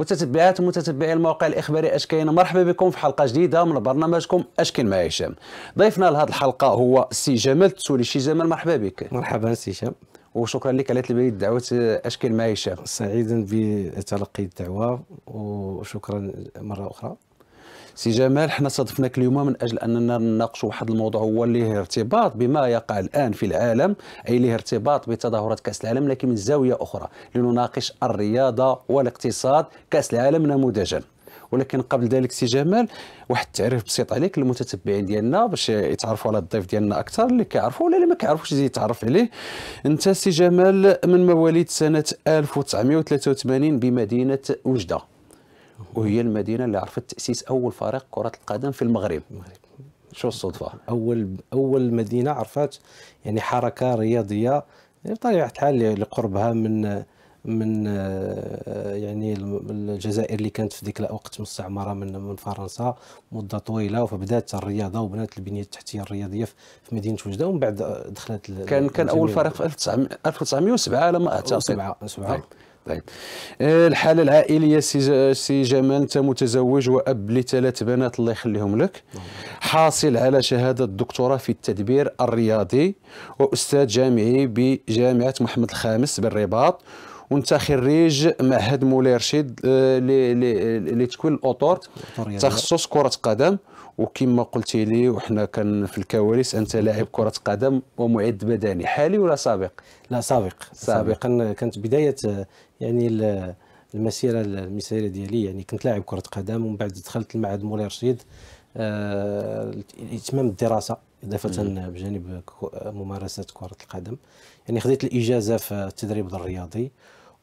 متتبعات ومتتبعي الموقع الاخباري اش كاين مرحبا بكم في حلقه جديده من برنامجكم اش كاين مع هشام ضيفنا لهذه الحلقه هو سي جمال تسولي سي جمال مرحبا بك مرحبا سي هشام وشكرا لك على تلبيه دعوه اش كاين مع هشام سعيدا بتلقي الدعوه وشكرا مره اخرى سي جمال حنا صادفناك اليوم من اجل اننا نناقشوا واحد الموضوع هو له ارتباط بما يقع الان في العالم اي له ارتباط بتظاهرات كاس العالم لكن من زاويه اخرى لنناقش الرياضه والاقتصاد كاس العالم نموذجا ولكن قبل ذلك سي جمال واحد التعريف بسيط عليك للمتتبعين ديالنا باش يتعرفوا على الضيف ديالنا اكثر اللي كيعرفوا ولا اللي ما كيعرفوش يزيد يتعرف عليه انت سي جمال من مواليد سنه 1983 بمدينه وجده وهي المدينه اللي عرفت تاسيس اول فريق كره القدم في المغرب شو الصدفه اول اول مدينه عرفت يعني حركه رياضيه بطبيعه الحال لقربها من من آه، يعني الجزائر اللي كانت في ذيك الوقت مستعمره من من فرنسا مده طويله فبدات الرياضه وبنات البنيه التحتيه الرياضيه في مدينه وجده ومن بعد دخلت كان كان اول فريق في 1907 على ما اعتقد 2007 طيب آه، الحاله العائليه سي آه، سي جمال انت متزوج واب لثلاث بنات الله يخليهم لك حاصل على شهاده دكتوراه في التدبير الرياضي واستاذ جامعي بجامعه محمد الخامس بالرباط وانت خريج معهد مولاي رشيد اللي آه، تكون تخصص كره قدم وكما قلتي لي وحنا كان في الكواليس انت لاعب كره قدم ومعد بدني حالي ولا سابق لا سابق سابقا كانت بدايه يعني المسيره المسيره ديالي يعني كنت لاعب كره قدم ومن بعد دخلت المعهد مولاي رشيد لاتمام آه، الدراسه اضافه بجانب ممارسه كره القدم يعني خديت الاجازه في التدريب الرياضي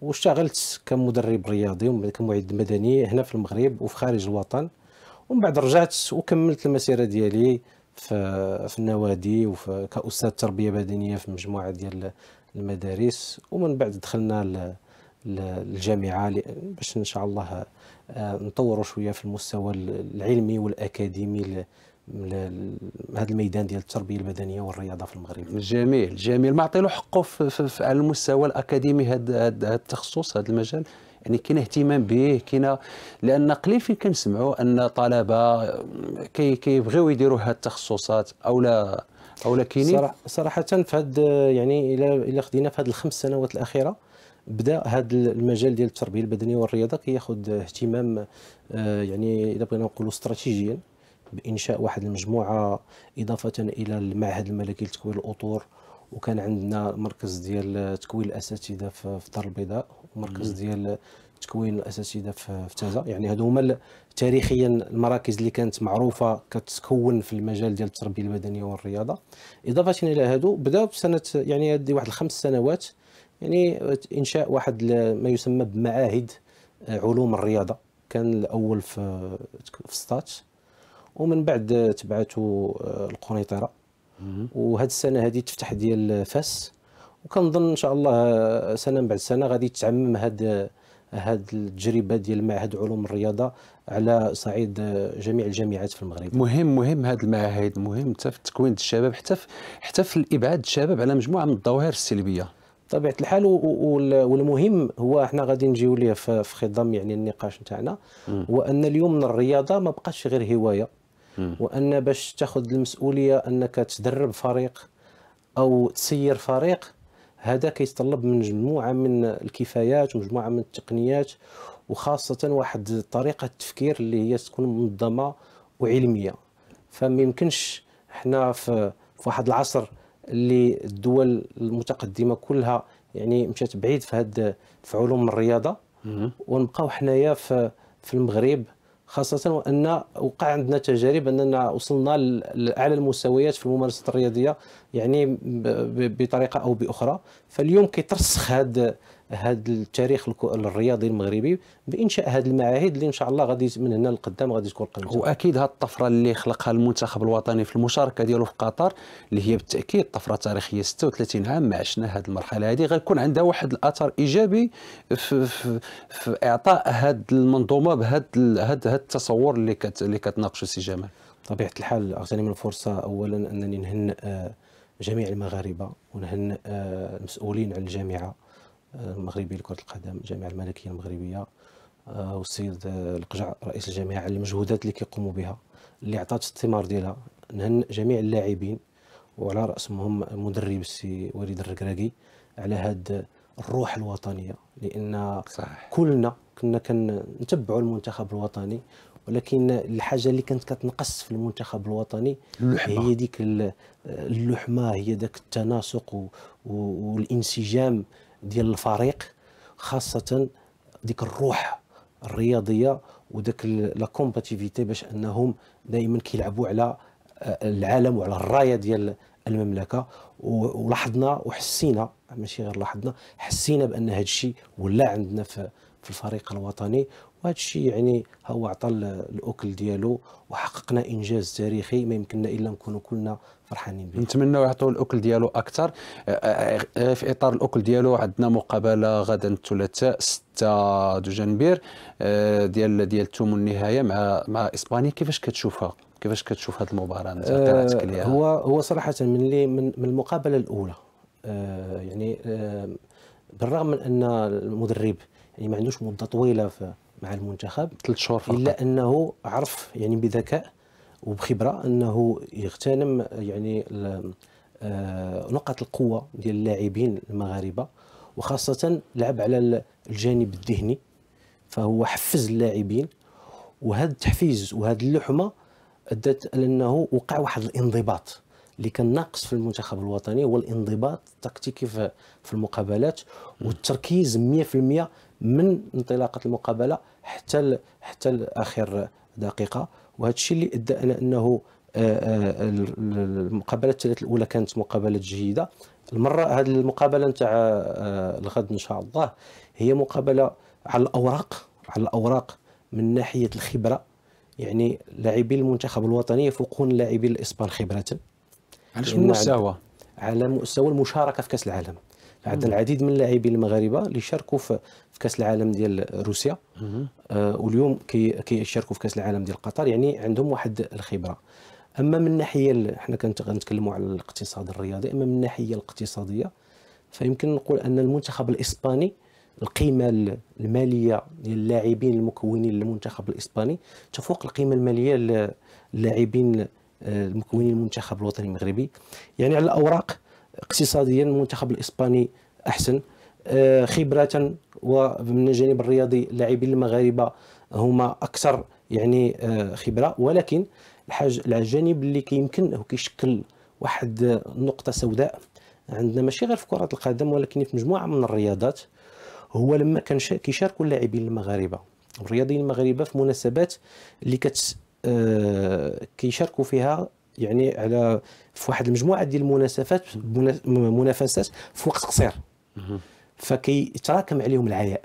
واشتغلت كمدرب رياضي ومن بعد كمعد مدني هنا في المغرب وفي خارج الوطن ومن بعد رجعت وكملت المسيره ديالي في في النوادي وكاستاذ تربيه بدنيه في مجموعه ديال المدارس ومن بعد دخلنا للجامعه باش ان شاء الله آه، نطوروا شويه في المستوى العلمي والاكاديمي هذا الميدان ديال التربيه البدنيه والرياضه في المغرب جميل جميل معطي له حقه في, في, في على المستوى الاكاديمي هذا التخصص هذا المجال يعني كاين اهتمام به كاين لان قليل فين كنسمعوا ان طلبه كي كيبغيو يديروا هاد التخصصات او لا او لا كاينين صراحه في هاد يعني الا الا خدينا في هاد الخمس سنوات الاخيره بدا هذا المجال ديال التربيه البدنيه والرياضه كياخذ اهتمام آه، يعني الا بغينا نقولوا استراتيجيا بانشاء واحد المجموعه اضافه الى المعهد الملكي لتكوين الاطور وكان عندنا مركز ديال تكوين الاساتذه في الدار البيضاء المركز ديال تكوين الاساتذه في تازا يعني هادو هما تاريخيا المراكز اللي كانت معروفه كتكون في المجال ديال التربيه البدنيه والرياضه اضافه الى هادو بداو بسنه يعني هذه واحد الخمس سنوات يعني انشاء واحد ما يسمى بمعاهد آه، علوم الرياضه كان الاول في في ستات ومن بعد تبعته آه، القنيطره وهاد السنه هذه تفتح ديال فاس وكنظن ان شاء الله آه، سنه بعد سنه غادي تعمم هاد هاد التجربه ديال معهد علوم الرياضه على صعيد آه، جميع الجامعات في المغرب مهم مهم هاد المعاهد مهم حتى في تكوين الشباب حتى حتى في الابعاد الشباب على مجموعه من الظواهر السلبيه بطبيعه الحال والمهم هو احنا غادي نجيو ليه في خضم يعني النقاش نتاعنا هو ان اليوم الرياضه ما بقاتش غير هوايه وان باش تاخذ المسؤوليه انك تدرب فريق او تسير فريق هذا كيتطلب من مجموعه من الكفايات ومجموعه من التقنيات وخاصه واحد طريقه التفكير اللي هي تكون منظمه وعلميه فما يمكنش حنا في واحد العصر اللي الدول المتقدمه كلها يعني مشات بعيد في هاد في علوم الرياضه ونبقاو حنايا في في المغرب خاصة وأن وقع عندنا تجارب أننا وصلنا لأعلى المستويات في الممارسة الرياضية يعني بطريقة أو بأخرى فاليوم كيترسخ هذا هذا التاريخ الرياضي المغربي بانشاء هذه المعاهد اللي ان شاء الله غادي من هنا لقدام غادي تكون قيمتها واكيد هذه الطفره اللي خلقها المنتخب الوطني في المشاركه ديالو في قطر اللي هي بالتاكيد طفره تاريخيه 36 عام ما عشنا هذه المرحله هذه غيكون عندها واحد الاثر ايجابي في, في, في اعطاء هذه المنظومه بهذا هذا التصور اللي كت اللي كتناقشوا سي جمال طبيعه الحال من الفرصه اولا انني نهنئ آه، جميع المغاربه ونهنئ آه، المسؤولين عن الجامعه المغربي لكره القدم الجامعه الملكيه المغربيه آه، والسيد آه، القجع رئيس الجامعه على المجهودات اللي كيقوموا بها اللي عطات الثمار ديالها نهن جميع اللاعبين وعلى راسهم المدرب السي وليد الركراكي على هاد الروح الوطنيه لان صح. كلنا كنا كنتبعوا المنتخب الوطني ولكن الحاجه اللي كانت كتنقص في المنتخب الوطني اللحمة. هي ديك آه، اللحمه هي ذاك التناسق والانسجام ديال الفريق خاصه ديك الروح الرياضيه وداك لا كومباتيفيتي باش انهم دائما كيلعبوا على آه، العالم وعلى الرايه ديال المملكه ولاحظنا وحسينا ماشي غير لاحظنا حسينا بان هذا الشيء ولا عندنا في في الفريق الوطني وهذا الشيء يعني هو عطى الاكل ديالو وحققنا انجاز تاريخي ما يمكننا الا نكونوا كلنا فرحانين به نتمنوا يعطوا الاكل ديالو اكثر آه، آه، آه، في اطار الاكل ديالو عندنا مقابله غدا الثلاثاء 6 دجنبير ديال ديال الثوم النهايه مع مع اسبانيا كيفاش كتشوفها كيفاش كتشوف هذه المباراه انت ليها هو هو صراحه من من المقابله الاولى يعني بالرغم من ان المدرب يعني ما عندوش مده طويله في مع المنتخب ثلاث شهور فقط الا انه عرف يعني بذكاء وبخبره انه يغتنم يعني آه، نقط القوه ديال اللاعبين المغاربه وخاصه لعب على الجانب الذهني فهو حفز اللاعبين وهذا التحفيز وهذه اللحمه ادت لانه وقع واحد الانضباط اللي كان ناقص في المنتخب الوطني هو الانضباط التكتيكي في المقابلات والتركيز 100% من انطلاقه المقابله حتى حتى لاخر دقيقه وهذا الشيء اللي ادى الى انه آه، آه، المقابله الثالثه الاولى كانت مقابله جيده المره هذه المقابله نتاع آه، الغد ان شاء الله هي مقابله على الاوراق على الاوراق من ناحيه الخبره يعني لاعبي المنتخب الوطني يفوقون لاعبي الاسبان خبره على مستوى على مستوى المشاركه في كاس العالم عندنا العديد من اللاعبين المغاربه اللي شاركوا في كاس العالم ديال روسيا آه واليوم كيشاركوا كي في كاس العالم ديال قطر يعني عندهم واحد الخبره اما من الناحيه حنا كنتكلموا على الاقتصاد الرياضي اما من الناحيه الاقتصاديه فيمكن نقول ان المنتخب الاسباني القيمه الماليه ديال اللاعبين المكونين للمنتخب الاسباني تفوق القيمه الماليه للاعبين آه، المكونين للمنتخب الوطني المغربي يعني على الاوراق اقتصاديا المنتخب الاسباني احسن آه، خبره ومن الجانب الرياضي اللاعبين المغاربه هما اكثر يعني آه، خبره ولكن الحاج الجانب اللي كيمكن هو كيشكل واحد النقطه آه، سوداء عندنا ماشي غير في كره القدم ولكن في مجموعه من الرياضات هو لما كان كيشاركوا اللاعبين المغاربه الرياضيين المغاربه في مناسبات اللي كت كيشاركوا فيها يعني على في واحد المجموعه ديال المناسبات منافسات في وقت قصير فكيتراكم عليهم العياء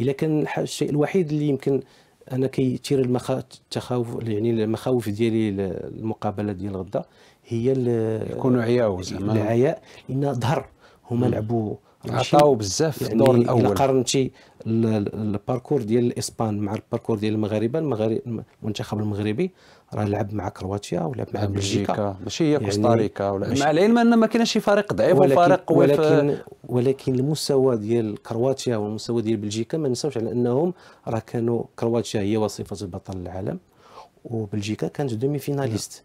الا كان الشيء الوحيد اللي يمكن انا كيثير التخاوف التخوف يعني المخاوف ديالي المقابله ديال غدا هي يكونوا عياء زعما العياء لان ظهر هما لعبوا عطاو بزاف في يعني الدور يعني الاول قارنتي الباركور ديال الاسبان مع الباركور ديال المغاربه المغرب المنتخب المغربي راه لعب مع كرواتيا ولعب مع بلجيكا ماشي هي كوستاريكا يعني ولا مع العلم ان ما كاينش شي فريق ضعيف وفريق قوي ولكن ولكن المستوى ديال كرواتيا والمستوى ديال بلجيكا ما نساوش على انهم راه كانوا كرواتيا هي وصيفه بطل العالم وبلجيكا كانت دومي فيناليست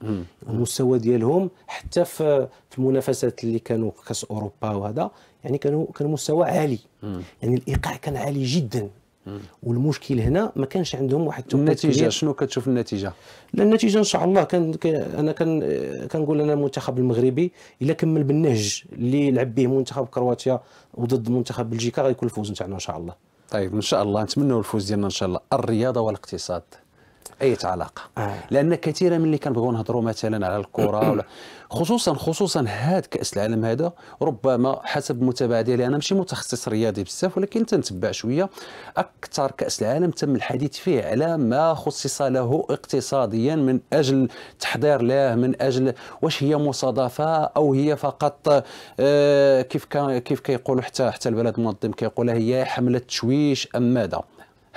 المستوى ديالهم حتى في المنافسات اللي كانوا في كاس اوروبا وهذا يعني كانوا كان مستوى عالي يعني الايقاع كان عالي جدا والمشكل هنا ما كانش عندهم واحد التوقيت النتيجه شنو كتشوف النتيجه لا النتيجه ان شاء الله كان انا كان كنقول انا المنتخب المغربي الا كمل بالنهج اللي لعب به منتخب كرواتيا وضد منتخب بلجيكا غيكون الفوز نتاعنا ان شاء الله طيب ان شاء الله نتمنوا الفوز ديالنا ان شاء الله الرياضه والاقتصاد اي علاقه آه. لان كثيرا من اللي كنبغيو نهضروا مثلا على الكره ولا خصوصا خصوصا هذا كاس العالم هذا ربما حسب متابعه ديالي انا ماشي متخصص رياضي بزاف ولكن تنتبع شويه اكثر كاس العالم تم الحديث فيه على ما خصص له اقتصاديا من اجل تحضير له من اجل واش هي مصادفه او هي فقط آه، كيف كيف كيقولوا حتى حتى البلد المنظم كيقولها هي حمله تشويش ام ماذا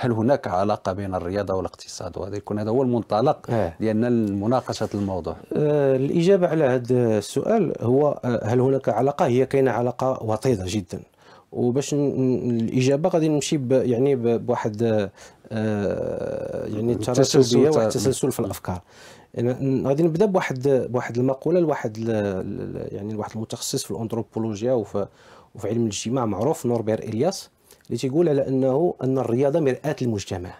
هل هناك علاقه بين الرياضه والاقتصاد وهذا يكون هذا هو المنطلق ديالنا آه. لمناقشه الموضوع آه الاجابه على هذا السؤال هو آه، هل هناك علاقه هي كاينه علاقه وطيده جدا وباش الاجابه غادي نمشي يعني بواحد آه يعني تسلسليه واحد التسلسل في الافكار يعني غادي نبدا بواحد بواحد المقوله لواحد يعني لواحد المتخصص في الانثروبولوجيا وفي وفي علم الاجتماع معروف نوربير الياس اللي تيقول على انه ان الرياضه مراه المجتمع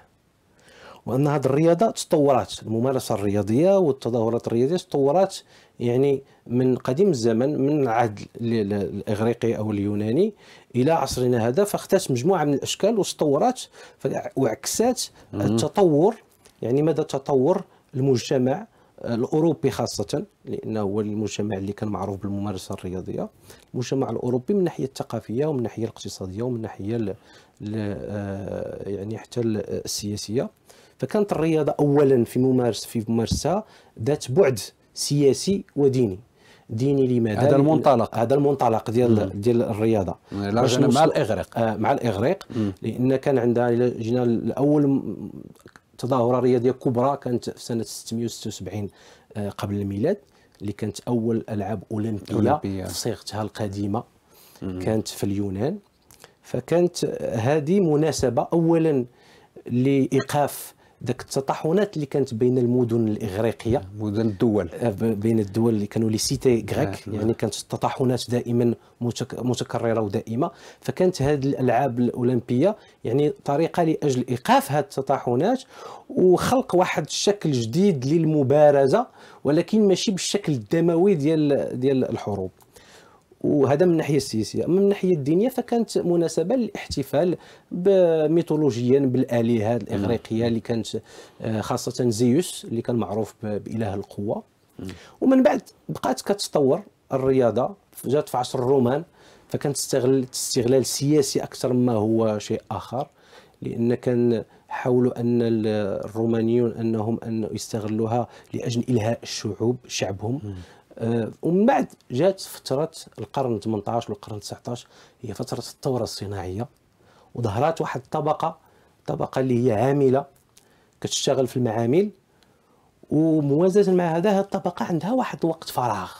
وان هذه الرياضه تطورت الممارسه الرياضيه والتظاهرات الرياضيه تطورت يعني من قديم الزمن من العهد الاغريقي او اليوناني الى عصرنا هذا فاختات مجموعه من الاشكال وتطورت وعكست التطور يعني مدى تطور المجتمع الاوروبي خاصه لانه هو المجتمع اللي كان معروف بالممارسه الرياضيه المجتمع الاوروبي من الناحيه الثقافيه ومن الناحيه الاقتصاديه ومن الناحيه آه، يعني حتى السياسيه فكانت الرياضه اولا في ممارسه في ممارسه ذات بعد سياسي وديني ديني لماذا هذا المنطلق هذا المنطلق ديال ديال الرياضه مع الاغريق آه مع الاغريق مم. لان كان عندها جينا الاول تظاهره رياضيه كبرى كانت في سنه 676 آه، قبل الميلاد اللي كانت اول العاب اولمبيه, في صيغتها القديمه كانت في اليونان فكانت هذه مناسبه اولا لايقاف ذاك التطاحنات اللي كانت بين المدن الاغريقيه آه، مدن الدول آه، بين الدول اللي كانوا لي سيتي غريك آه، يعني كانت التطاحنات دائما متكرره ودائمه فكانت هذه الالعاب الاولمبيه يعني طريقه لاجل ايقاف هذه التطاحنات وخلق واحد الشكل جديد للمبارزه ولكن ماشي بالشكل الدموي ديال ديال الحروب وهذا من الناحيه السياسيه من الناحيه الدينيه فكانت مناسبه للاحتفال ميثولوجيا بالالهه الاغريقيه نعم. اللي كانت آه، خاصه زيوس اللي كان معروف باله القوه ومن بعد بقات كتطور الرياضه جات في عصر الرومان فكانت تستغل استغلال سياسي اكثر ما هو شيء اخر لان كان حاولوا ان الرومانيون انهم ان يستغلوها لاجل الهاء الشعوب شعبهم آه، ومن بعد جات فتره القرن 18 والقرن 19 هي فتره الثوره الصناعيه وظهرات واحد الطبقه طبقه اللي هي عامله كتشتغل في المعامل وموازاه مع هذا هذه الطبقه عندها واحد وقت فراغ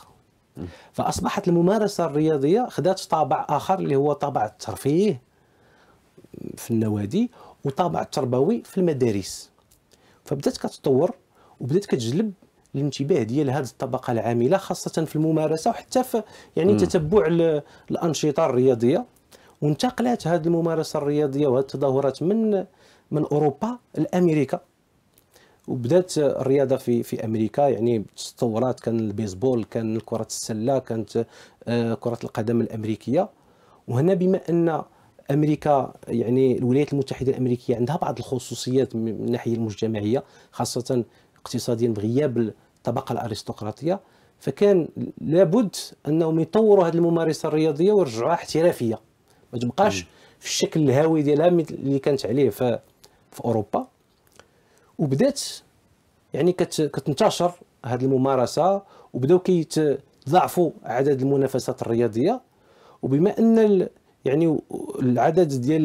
فاصبحت الممارسه الرياضيه خدات طابع اخر اللي هو طابع الترفيه في النوادي وطابع التربوي في المدارس فبدات كتطور وبدات كتجلب الانتباه ديال هذه الطبقه العامله خاصه في الممارسه وحتى في يعني م. تتبع الانشطه الرياضيه وانتقلت هذه الممارسه الرياضيه وهذه التظاهرات من من اوروبا لامريكا وبدات الرياضه في في امريكا يعني تطورات كان البيسبول كان كره السله كانت آه، كره القدم الامريكيه وهنا بما ان امريكا يعني الولايات المتحده الامريكيه عندها بعض الخصوصيات من الناحيه المجتمعيه خاصه اقتصاديا بغياب الطبقه الارستقراطيه فكان لابد انهم يطوروا هذه الممارسه الرياضيه ويرجعوها احترافيه ما تبقاش في الشكل الهاوي ديالها اللي كانت عليه في, في اوروبا وبدات يعني كتنتشر هذه الممارسه وبداو كيتضاعفوا عدد المنافسات الرياضيه وبما ان يعني العدد ديال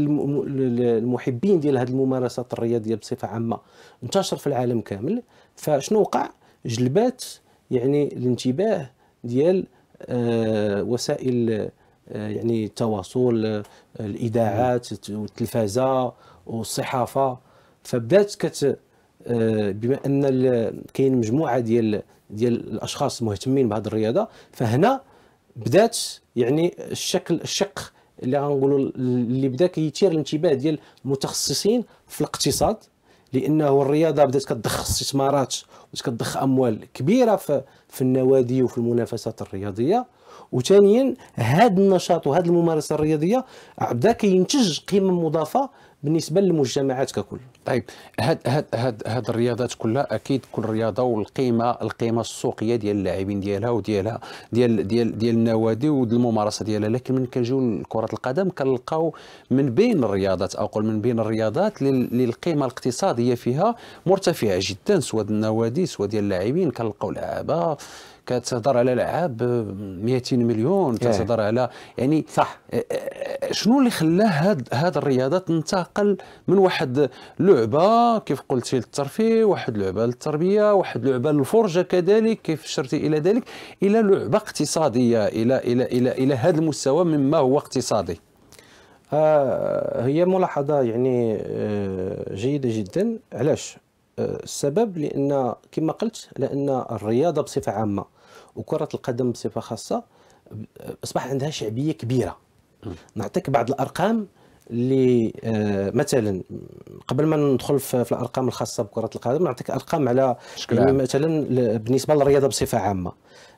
المحبين ديال هذه الممارسات الرياضيه بصفه عامه انتشر في العالم كامل فشنو وقع جلبات يعني الانتباه ديال آه وسائل آه يعني التواصل آه الاذاعات والتلفازه والصحافه فبدات كت آه، بما ان كاين مجموعه ديال ديال الاشخاص مهتمين بهذه الرياضه فهنا بدات يعني الشكل الشق اللي غنقولوا اللي بدا كيثير الانتباه ديال المتخصصين في الاقتصاد لانه الرياضه بدات كتضخ استثمارات وكتضخ اموال كبيره في في النوادي وفي المنافسات الرياضيه وثانيا هذا النشاط وهذه الممارسه الرياضيه بدا كينتج قيمه مضافه بالنسبه للمجتمعات ككل طيب هاد هاد هاد هاد الرياضات كلها اكيد كل رياضه والقيمه القيمه السوقيه ديال اللاعبين ديالها وديالها ديال ديال ديال النوادي والممارسه ديالها لكن من كنجيو لكره القدم كنلقاو من بين الرياضات او قول من بين الرياضات اللي القيمه الاقتصاديه فيها مرتفعه جدا سواء النوادي سواء ديال اللاعبين كنلقاو لعابه كتهضر على العاب 200 مليون إيه. كتهضر على يعني صح شنو اللي خلى هاد هاد الرياضه تنتقل من واحد لعبه كيف قلتي للترفيه واحد لعبه للتربيه واحد لعبه للفرجه كذلك كيف شرتي الى ذلك الى لعبه اقتصاديه الى الى الى الى هذا المستوى مما هو اقتصادي آه، هي ملاحظه يعني آه، جيده جدا علاش آه، السبب لان كما قلت لان الرياضه بصفه عامه وكره القدم بصفه خاصه اصبح عندها شعبيه كبيره نعطيك بعض الارقام اللي آه، مثلا قبل ما ندخل في الارقام الخاصه بكره القدم نعطيك ارقام على يعني مثلا بالنسبه للرياضه بصفه عامه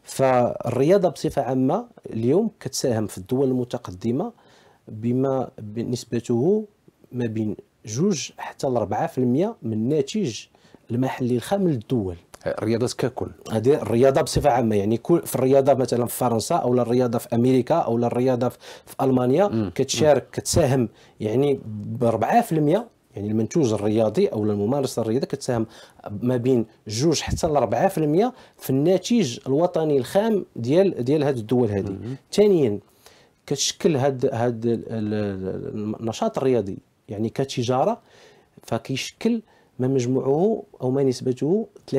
فالرياضه بصفه عامه اليوم كتساهم في الدول المتقدمه بما بنسبته ما بين جوج حتى 4% من الناتج المحلي الخام للدول الرياضه ككل هذه الرياضه بصفه عامه يعني كل في الرياضه مثلا في فرنسا او الرياضه في امريكا او الرياضه في المانيا كتشارك كتساهم يعني ب 4% يعني المنتوج الرياضي او الممارسه الرياضيه كتساهم ما بين جوج حتى ل 4% في الناتج الوطني الخام ديال ديال هذه الدول هذه ثانيا كتشكل هاد هاد النشاط الرياضي يعني كتجاره فكيشكل ما مجموعه او ما نسبته 3%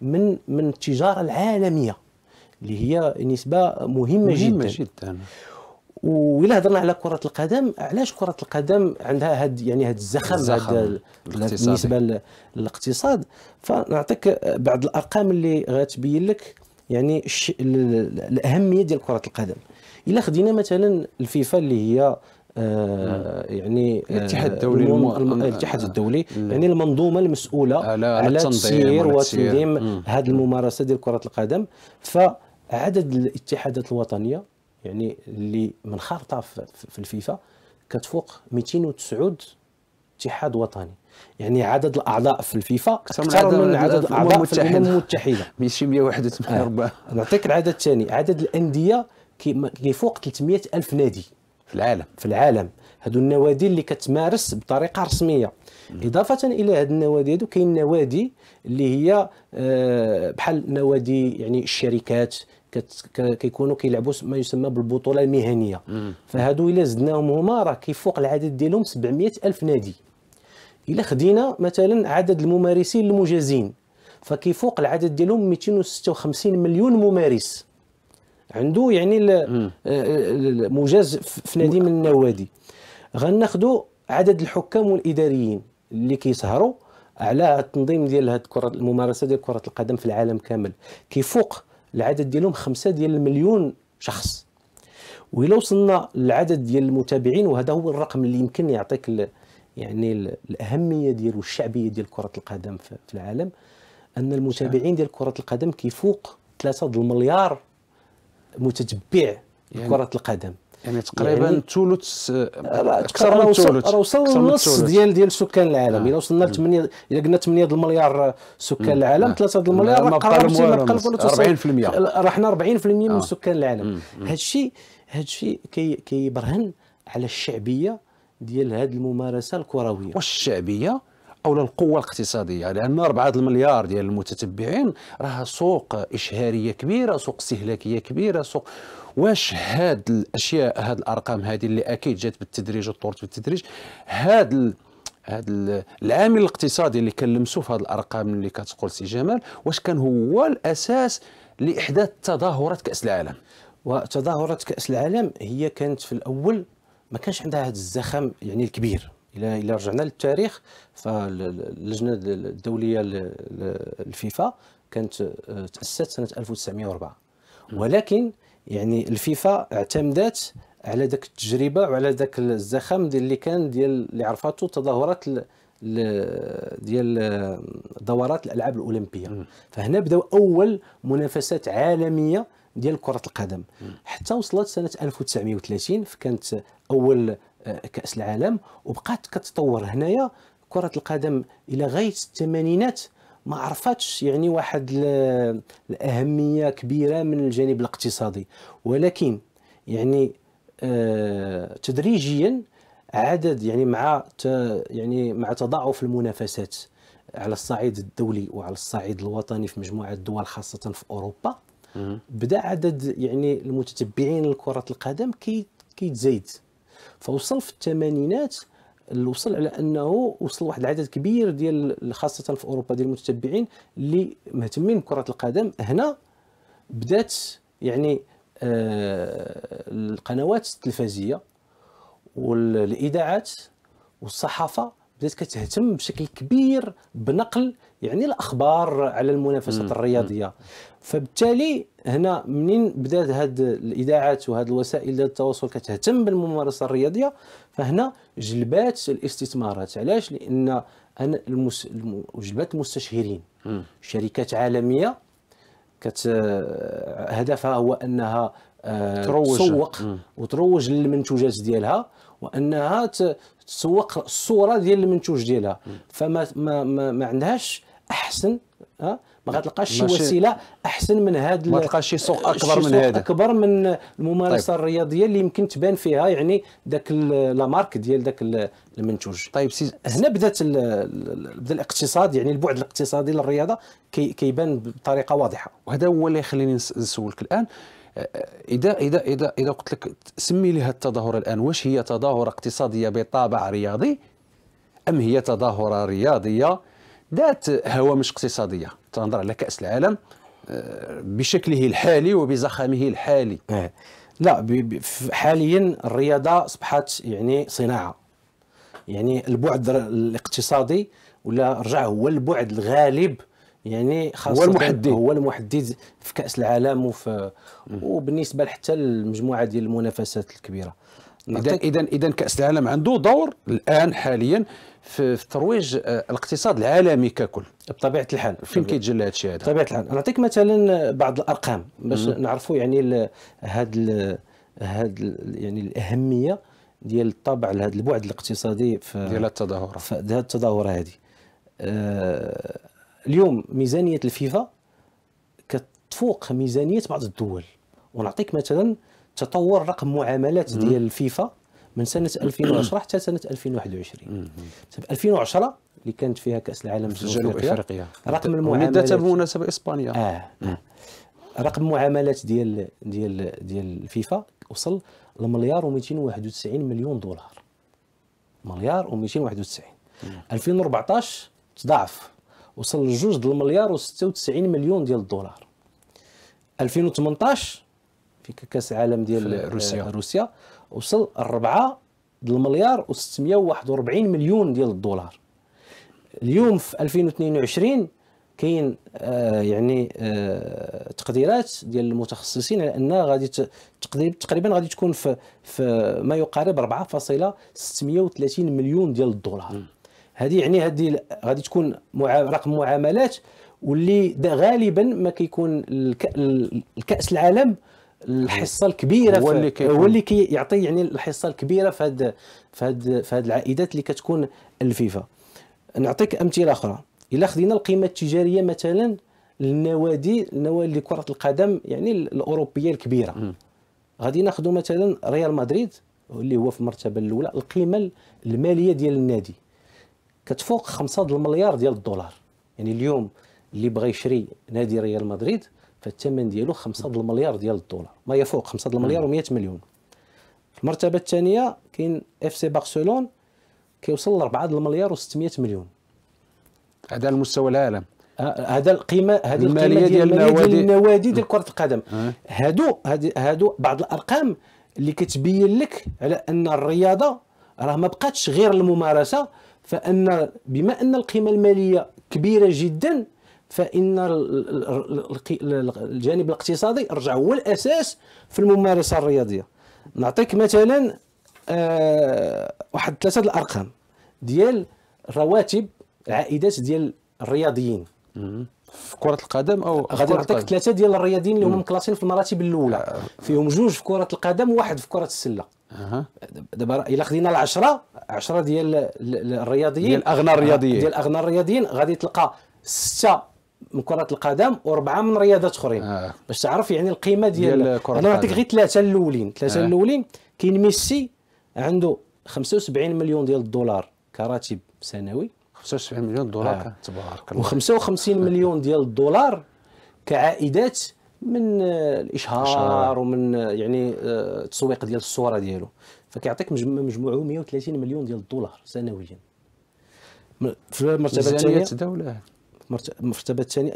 من من التجاره العالميه اللي هي نسبه مهمه, مهمة جدا, جدا. وإلا هضرنا على كرة القدم علاش كرة القدم عندها هاد يعني هاد الزخم هاد بالنسبة للاقتصاد فنعطيك بعض الأرقام اللي غتبين لك يعني الأهمية ديال كرة القدم إلا خدينا مثلا الفيفا اللي هي آه، يعني آه، الاتحاد الدولي الاتحاد الدولي يعني المنظومه المسؤوله آه، على, على تسيير وتنظيم هذه الممارسه ديال كره القدم فعدد الاتحادات الوطنيه يعني اللي منخرطه في الفيفا كتفوق 209 اتحاد وطني يعني عدد الاعضاء في الفيفا اكثر من, من عدد الاعضاء في الامم المتحده 281 نعطيك العدد الثاني عدد الانديه كيفوق 300 الف نادي في العالم في العالم هادو النوادي اللي كتمارس بطريقه رسميه اضافه الى هاد النوادي هادو كاين نوادي اللي هي آه، بحال نوادي يعني الشركات كيكونوا كيلعبوا ما يسمى بالبطوله المهنيه فهادو الا زدناهم هما راه كيفوق العدد ديالهم 700 الف نادي الا خدينا مثلا عدد الممارسين المجازين فكيفوق العدد ديالهم 256 مليون ممارس عنده يعني آه، المجاز في نادي من النوادي غناخذوا عدد الحكام والاداريين اللي كيسهروا على التنظيم ديال هاد كره الممارسه ديال كره القدم في العالم كامل كيفوق العدد ديالهم خمسة ديال المليون شخص وإلا وصلنا للعدد ديال المتابعين وهذا هو الرقم اللي يمكن يعطيك ال يعني ال الأهمية ديال والشعبية ديال كرة القدم في العالم أن المتابعين ديال كرة القدم كيفوق ثلاثة المليار متتبع يعني كره القدم يعني تقريبا يعني ثلث اكثر من ثلث راه وصل النص ديال ديال سكان العالم آه. الا وصلنا ل 8 الى قلنا 8 المليار سكان العالم 3 آه. المليار راه ما بقى 40% راه حنا 40% من آه. سكان العالم هذا الشيء هذا الشيء كيبرهن على الشعبيه ديال هذه الممارسه الكرويه واش الشعبيه او للقوه الاقتصاديه لان 4 المليار ديال المتتبعين راه سوق اشهاريه كبيره سوق استهلاكيه كبيره سوق واش هاد الاشياء هاد الارقام هذه اللي اكيد جات بالتدريج وطورت بالتدريج هاد ال... هذا العامل الاقتصادي اللي كنلمسوه في هاد الارقام اللي كتقول سي جمال واش كان هو الاساس لاحداث تظاهرات كاس العالم وتظاهرات كاس العالم هي كانت في الاول ما كانش عندها هذا الزخم يعني الكبير الى رجعنا للتاريخ فاللجنه الدوليه الفيفا كانت آه، تاسست سنه 1904 ولكن يعني الفيفا اعتمدت على ذاك التجربه وعلى ذاك الزخم ديال اللي كان ديال اللي عرفاتو تظاهرات ديال آه، دورات الالعاب الاولمبيه فهنا بداو اول منافسات عالميه ديال كره القدم حتى وصلت سنه 1930 فكانت اول آه، كاس العالم وبقات كتطور هنايا كره القدم الى غايه الثمانينات ما عرفتش يعني واحد الاهميه كبيره من الجانب الاقتصادي ولكن يعني آه، تدريجيا عدد يعني مع يعني مع تضاعف المنافسات على الصعيد الدولي وعلى الصعيد الوطني في مجموعه الدول خاصه في اوروبا بدا عدد يعني المتتبعين لكره القدم كي كيتزايد فوصل في الثمانينات وصل على انه وصل واحد العدد كبير ديال خاصه في اوروبا ديال المتتبعين اللي مهتمين بكره القدم هنا بدات يعني آه القنوات التلفزيه والاذاعات والصحافه بدات كتهتم بشكل كبير بنقل يعني الاخبار على المنافسه الرياضيه فبالتالي هنا منين بدات هاد الاذاعات وهاد الوسائل التواصل كتهتم بالممارسه الرياضيه فهنا جلبات الاستثمارات علاش لان انا المس... جلبات المستشيرين شركات عالميه كت هدفها هو انها آه، تروج تسوق وتروج للمنتوجات ديالها وانها تسوق الصوره ديال المنتوج ديالها فما ما ما, ما عندهاش احسن ها ما غتلقاش شي وسيله احسن من هذا ما تلقاش شي سوق آه، اكبر من هذا اكبر من الممارسه طيب. الرياضيه اللي يمكن تبان فيها يعني ذاك لا مارك ديال ذاك المنتوج طيب سي... هنا بدات بدا الاقتصاد يعني البعد الاقتصادي للرياضه كي... كيبان بطريقه واضحه وهذا هو اللي يخليني نسولك الان آه، آه، اذا اذا اذا اذا قلت لك سمي لها التظاهره الان واش هي تظاهره اقتصاديه بطابع رياضي ام هي تظاهره رياضيه ذات هوامش اقتصاديه تنهضر على كاس العالم آه، بشكله الحالي وبزخمه الحالي آه. لا حاليا الرياضه اصبحت يعني صناعه يعني البعد الاقتصادي ولا رجع هو البعد الغالب يعني خاصة هو المحدد هو المحدد في كاس العالم وفي وبالنسبه حتى للمجموعه ديال المنافسات الكبيره اذا اذا اذا كاس العالم عنده دور الان حاليا في الترويج آه، الاقتصاد العالمي ككل بطبيعه الحال فين كيتجلى هذا الشيء هذا بطبيعه الحال نعطيك مثلا بعض الارقام باش نعرفوا يعني هذا هذا يعني الاهميه ديال الطابع لهذا البعد الاقتصادي في ديال التظاهره في هذه التظاهره هذه آه، اليوم ميزانيه الفيفا كتفوق ميزانيه بعض الدول ونعطيك مثلا تطور رقم معاملات ديال الفيفا من سنه 2010 حتى سنه 2021 طب 2010 اللي كانت فيها كاس العالم في جنوب افريقيا رقم المعاملات ولدت بمناسبه اسبانيا آه. آه. رقم المعاملات ديال ديال ديال الفيفا وصل لمليار و291 مليون دولار مليار و291 2014 تضاعف وصل لجوج د المليار و96 مليون ديال الدولار 2018 في كاس العالم ديال روسيا آه، روسيا وصل 4 المليار و641 مليون ديال الدولار اليوم في 2022 كاين آه يعني آه تقديرات ديال المتخصصين على ان غادي تقريبا غادي تكون في في ما يقارب 4.630 مليون ديال الدولار هذه يعني هذه غادي تكون رقم معاملات واللي غالبا ما كيكون الكاس العالم الحصه إيه. الكبيره هو اللي كي هو اللي كيعطي يعني الحصه الكبيره في هاد في هاد في هاد العائدات اللي كتكون الفيفا نعطيك امثله اخرى الا خدينا القيمه التجاريه مثلا للنوادي النوادي لكره القدم يعني الاوروبيه الكبيره غادي ناخذ مثلا ريال مدريد اللي هو في المرتبه الاولى القيمه الماليه ديال النادي كتفوق 5 المليار ديال الدولار يعني اليوم اللي بغى يشري نادي ريال مدريد فالثمن ديالو 5 د المليار ديال الدولار ما يفوق 5 د المليار و100 مليون في المرتبه الثانيه كاين اف سي بارسلون كيوصل ل 4 د المليار و600 مليون هذا المستوى العالم آه، هذا القيمه هذه الماليه ديال النوادي النوادي ديال كره القدم آه. هادو هادو بعض الارقام اللي كتبين لك على ان الرياضه راه ما بقاتش غير الممارسه فان بما ان القيمه الماليه كبيره جدا فان الجانب الاقتصادي رجع هو الاساس في الممارسه الرياضيه نعطيك مثلا آه، واحد ثلاثه الارقام ديال رواتب العائدات ديال الرياضيين في كرة القدم او غادي نعطيك ثلاثة ديال الرياضيين اللي هما مكلاسين في المراتب الأولى آه. فيهم جوج في كرة القدم وواحد في كرة السلة أه. دابا الا خدينا العشرة عشرة ديال الرياضيين ديال أغنى الرياضيين آه، ديال أغنى الرياضيين غادي تلقى ستة من كره القدم واربعه من رياضات اخرين آه. باش تعرف يعني القيمه ديال, ديال كرة انا نعطيك غير ثلاثه الاولين ثلاثه آه. الاولين كاين ميسي عنده 75 مليون ديال الدولار كراتب سنوي 75 مليون دولار آه. تبارك الله و55 مليون ديال الدولار كعائدات من آه، الاشهار ومن آه، يعني آه، التسويق ديال الصوره ديالو فكيعطيك مجموع مجموعه 130 مليون ديال الدولار سنويا في المرتبه الثانيه الدوله المرتبه الثانيه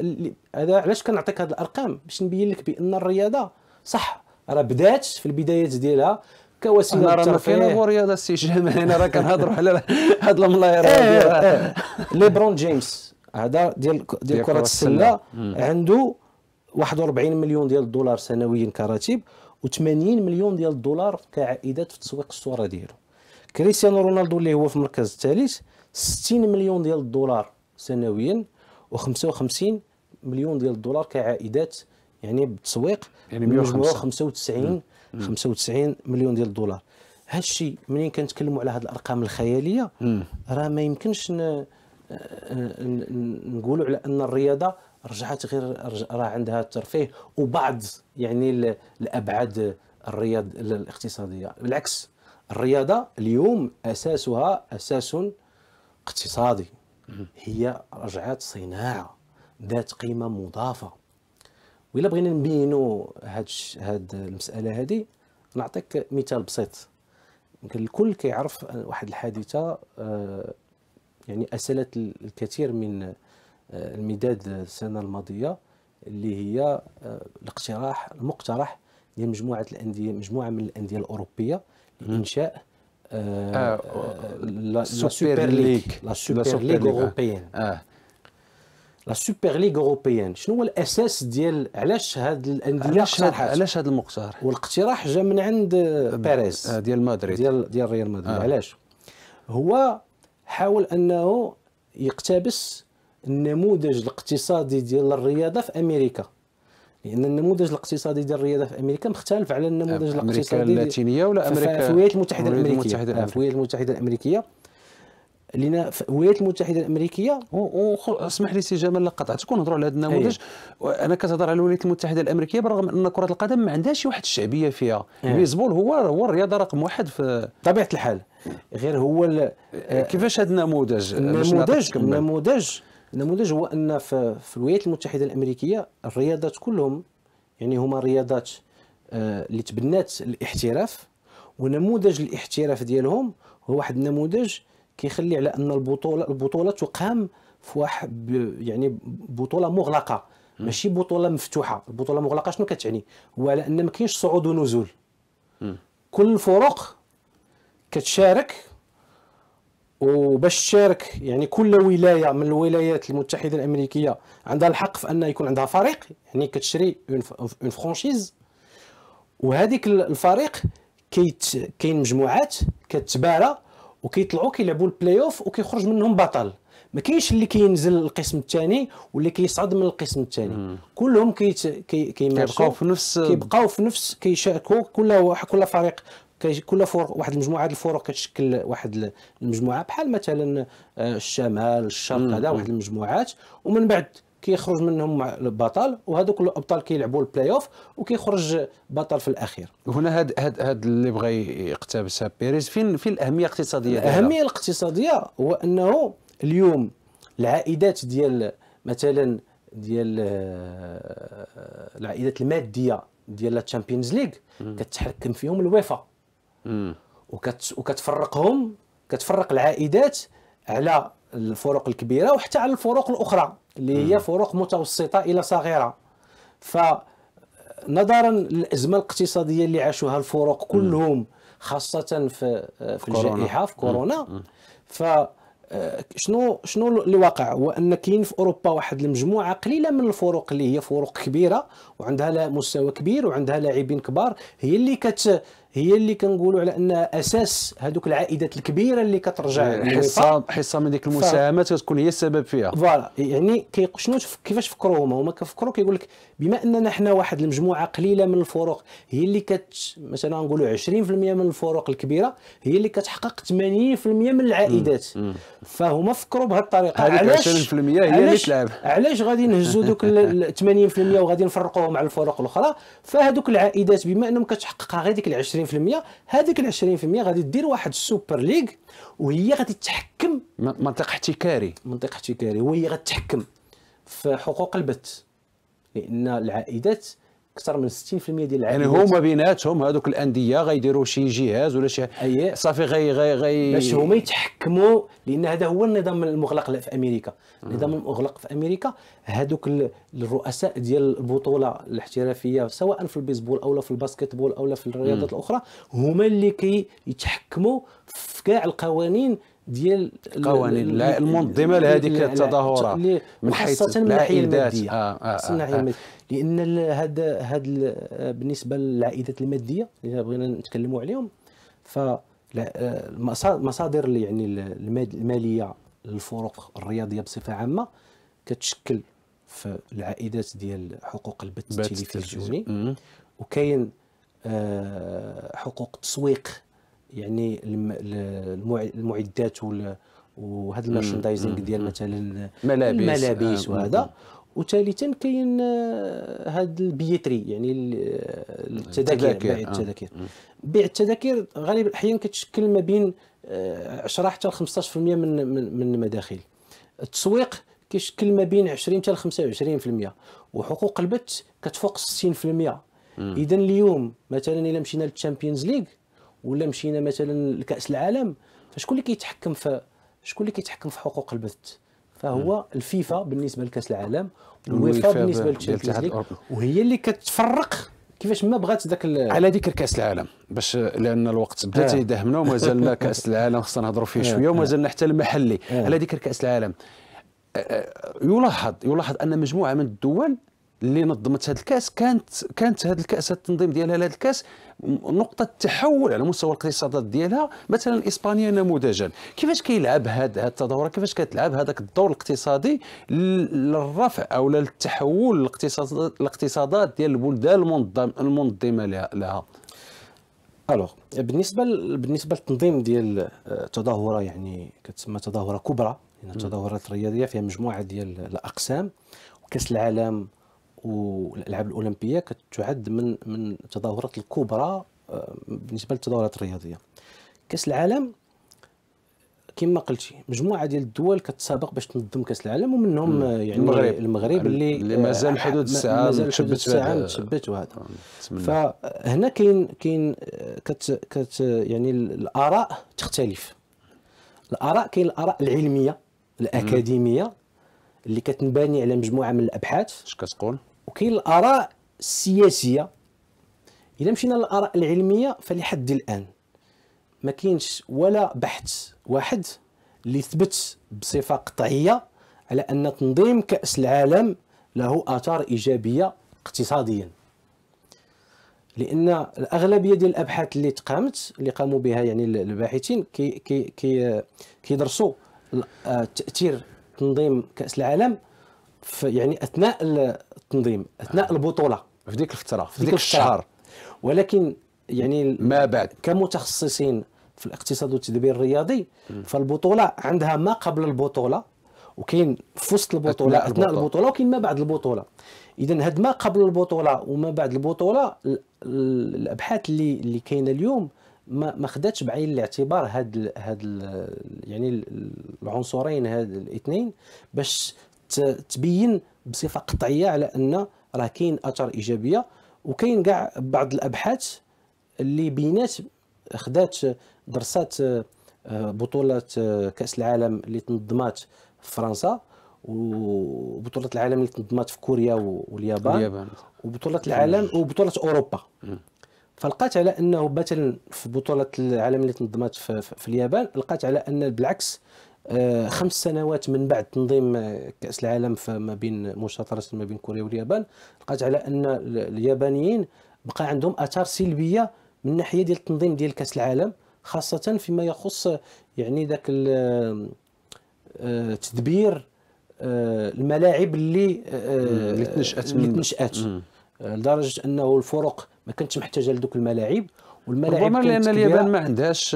هذا علاش كنعطيك هذه الارقام باش نبين لك بان الرياضه صح راه بدات في البدايات ديالها كوسيله راه ما فينا هو رياضه جمال هنا راه كنهضروا على هاد الملاير إيه، إيه. ليبرون جيمس هذا ديال ديال كره السله عنده 41 مليون ديال الدولار سنويا كراتب و80 مليون ديال الدولار كعائدات في تسويق الصوره ديالو كريستيانو رونالدو اللي هو في المركز الثالث 60 مليون ديال الدولار سنويا و55 مليون ديال الدولار كعائدات يعني بالتسويق يعني 195 95 95 مليون ديال الدولار هذا الشيء منين كنتكلموا على هذه الارقام الخياليه راه ما يمكنش آه، نقولوا على ان الرياضه رجعت غير راه عندها الترفيه وبعض يعني الابعاد الرياض الاقتصاديه بالعكس الرياضه اليوم اساسها اساس اقتصادي هي رجعات صناعه ذات قيمه مضافه وإلا بغينا نبينوا هاد هاد المساله هذه نعطيك مثال بسيط يمكن الكل كيعرف واحد الحادثه آه، يعني اسالت الكثير من آه، المداد السنه الماضيه اللي هي آه، الاقتراح المقترح لمجموعه الانديه مجموعه من الانديه الاوروبيه لانشاء لا سوبر ليغ لا اوروبيين لا سوبر ليغ اوروبيان شنو هو الاساس ديال علاش هاد الانديه اقترحت علاش هاد المقترح والاقتراح جا من عند آه، آه، بيريز آه، ديال مدريد ديال ديال ريال مدريد آه. علاش هو حاول انه يقتبس النموذج الاقتصادي ديال الرياضه في امريكا لان النموذج الاقتصادي ديال الرياضه في امريكا مختلف على النموذج أمريكا الاقتصادي امريكا اللاتينيه ولا امريكا في الولايات المتحده الامريكيه في الولايات المتحده الامريكيه لنا في الولايات المتحده الامريكيه واسمح لي سي جمال لقطعتك ونهضروا على هذا النموذج أيوه. انا كتهضر على الولايات المتحده الامريكيه برغم ان كره القدم ما عندهاش واحد الشعبيه فيها أيوه. البيسبول هو هو الرياضه رقم واحد في طبيعه الحال غير هو كيفاش هذا النموذج النموذج النموذج النموذج هو ان في الولايات المتحده الامريكيه الرياضات كلهم يعني هما رياضات آه، اللي تبنات الاحتراف ونموذج الاحتراف ديالهم هو واحد النموذج كيخلي على ان البطوله البطوله تقام في واحد يعني بطوله مغلقه ماشي بطوله مفتوحه البطوله مغلقه شنو كتعني هو على ان ما كاينش صعود ونزول كل الفرق كتشارك وباش تشارك يعني كل ولايه من الولايات المتحده الامريكيه عندها الحق في ان يكون عندها فريق يعني كتشري اون فرانشيز وهذيك الفريق كيت كاين مجموعات كتبارى وكيطلعوا كيلعبوا البلاي اوف وكيخرج منهم بطل ما كاينش اللي كينزل القسم الثاني واللي كيصعد من القسم الثاني كلهم كيت كي كيبقاو في نفس كيبقاو في نفس كيشاركوا كل كل فريق كل فرق واحد المجموعه الفروق كتشكل واحد المجموعه بحال مثلا آه، الشمال الشرق هذا واحد المجموعات ومن بعد كيخرج منهم البطل وهذوك الابطال كيلعبوا البلاي اوف وكيخرج بطل في الاخير هنا هاد هاد هاد اللي بغى يقتبسها بيريز فين فين الاهميه الاقتصاديه الاهميه الاقتصاديه هو انه اليوم العائدات ديال مثلا ديال آه، العائدات الماديه ديال لا تشامبيونز ليغ كتحكم فيهم الويفا وكت وكتفرقهم كتفرق العائدات على الفروق الكبيره وحتى على الفروق الاخرى اللي هي فروق متوسطه الى صغيره ف نظرا للازمه الاقتصاديه اللي عاشوها الفروق كلهم خاصه في في الجائحه في كورونا ف آه، شنو شنو الواقع هو ان كاين في اوروبا واحد المجموعه قليله من الفروق اللي هي فروق كبيره وعندها مستوى كبير وعندها لاعبين كبار هي اللي كت هي اللي كنقولوا على انها اساس هذوك العائدات الكبيره اللي كترجع يعني حصه حصه من ديك المساهمات كتكون هي السبب فيها فوالا يعني كي شنو كيفاش فكروا هما هما كفكروا كيقول لك بما اننا حنا واحد المجموعه قليله من الفروق هي اللي كت مثلا نقولوا 20% من الفروق الكبيره هي اللي كتحقق 80% من العائدات فهما فكروا بهذه الطريقه علاش 20% هي اللي تلعب علاش غادي نهزوا دوك 80% وغادي نفرقوهم على الفروق الاخرى فهذوك العائدات بما انهم كتحققها غير ديك ال 20 20% هذيك ال 20% غادي دير واحد السوبر ليغ وهي غادي تحكم منطق احتكاري منطق احتكاري وهي تحكم في حقوق البث لان العائدات اكثر من 60% ديال يعني العائلات يعني هما بيناتهم هذوك الانديه غيديروا شي جهاز ولا شي أيه. صافي غي غي غي باش هما يتحكموا لان هذا هو النظام المغلق في امريكا النظام المغلق في امريكا هذوك الرؤساء ديال البطوله الاحترافيه سواء في البيسبول او في الباسكتبول او في الرياضات الاخرى هما اللي كيتحكموا كي في كاع القوانين ديال القوانين المنظمه لهذيك التظاهرات من حيث العائدات من الناحيه آه آه آه لان هذا هذا بالنسبه للعائدات الماديه اللي بغينا نتكلموا عليهم ف آه، يعني الماليه للفرق الرياضيه بصفه عامه كتشكل في العائدات ديال حقوق البث التلفزيوني وكاين آه، حقوق التسويق يعني المعدات وهذا المارشندايزينغ ديال مثلا الملابس الملابس آه، وهذا وثالثا كاين آه، هاد البيتري يعني التذاكر بيع آه، التذاكر بيع التذاكر غالبا الاحيان كتشكل ما بين 10 حتى 15% من من من المداخل التسويق كيشكل ما بين 20 حتى 25% وحقوق البث كتفوق 60% اذا اليوم مثلا الا مشينا للتشامبيونز ليغ ولا مشينا مثلا لكاس العالم فشكون اللي كيتحكم في شكون اللي كيتحكم في حقوق البث فهو الفيفا بالنسبه لكاس العالم والويفا بالنسبه للتشامبيونز ليغ وهي اللي كتفرق كيفاش ما بغات ذاك على ذكر كاس العالم باش لان الوقت بدا تيدهمنا آه. ومازالنا كاس العالم خصنا نهضروا فيه آه. شويه ومازلنا حتى المحلي آه. على ذكر كاس العالم يلاحظ يلاحظ ان مجموعه من الدول اللي نظمت هذا الكاس كانت كانت هذا الكاس التنظيم ديالها لهذا الكاس نقطه تحول على مستوى الاقتصادات ديالها مثلا اسبانيا نموذجا كيفاش كيلعب هذه التظاهره كيفاش كتلعب هذاك الدور الاقتصادي للرفع او للتحول الاقتصادات الاقتصادات ديال البلدان المنظم المنظمه لها الوغ بالنسبه بالنسبه للتنظيم ديال التظاهره آه، يعني كتسمى تظاهره كبرى لان يعني التظاهرات الرياضيه فيها مجموعه ديال الاقسام وكاس العالم والالعاب الاولمبيه كتعد من من التظاهرات الكبرى آه، بالنسبه للتظاهرات الرياضيه كاس العالم كما قلتي مجموعه ديال الدول كتسابق باش تنظم كاس العالم ومنهم آه، يعني المغرب المغرب اللي اللي مازال آه، حدود الساعه مازال حدود الساعه تثبت وهذا فهنا كاين كاين كت كت يعني الاراء تختلف الاراء كاين الاراء العلميه الاكاديميه اللي كتنبني على مجموعه من الابحاث اش كتقول وكاين الاراء السياسيه الا مشينا للاراء العلميه فلحد الان ما كاينش ولا بحث واحد اللي ثبت بصفه قطعيه على ان تنظيم كاس العالم له اثار ايجابيه اقتصاديا لان الاغلبيه ديال الابحاث اللي تقامت اللي قاموا بها يعني الباحثين كي كي كيدرسوا آه، تاثير تنظيم كاس العالم يعني اثناء التنظيم اثناء آه. البطوله في ديك الفتره في ديك الشهر ولكن يعني ما بعد كمتخصصين في الاقتصاد والتدبير الرياضي م. فالبطوله عندها ما قبل البطوله وكاين في وسط البطوله اثناء, البطوله, البطولة وكاين ما بعد البطوله اذا هاد ما قبل البطوله وما بعد البطوله الابحاث اللي اللي كاينه اليوم ما ما خداتش بعين الاعتبار هاد هاد يعني العنصرين هاد الاثنين باش تبين بصفه قطعيه على ان راه كاين اثار ايجابيه وكاين كاع بعض الابحاث اللي بينات خدات درسات آه، بطوله آه، كاس العالم اللي تنظمات في فرنسا وبطوله العالم اللي تنظمات في كوريا واليابان اليابان. وبطوله العالم وبطوله اوروبا فلقات على انه مثلا في بطوله العالم اللي تنظمات في, في اليابان لقات على ان بالعكس آه، خمس سنوات من بعد تنظيم كاس العالم ما بين مشاطره ما بين كوريا واليابان لقات على ان اليابانيين بقى عندهم اثار سلبيه من الناحيه ديال التنظيم ديال كاس العالم خاصه فيما يخص يعني ذاك آه، تدبير آه، الملاعب اللي اللي تنشات اللي تنشات لدرجه انه الفرق ما كانتش محتاجه لذوك الملاعب والملاعب ربما لان اليابان ما عندهاش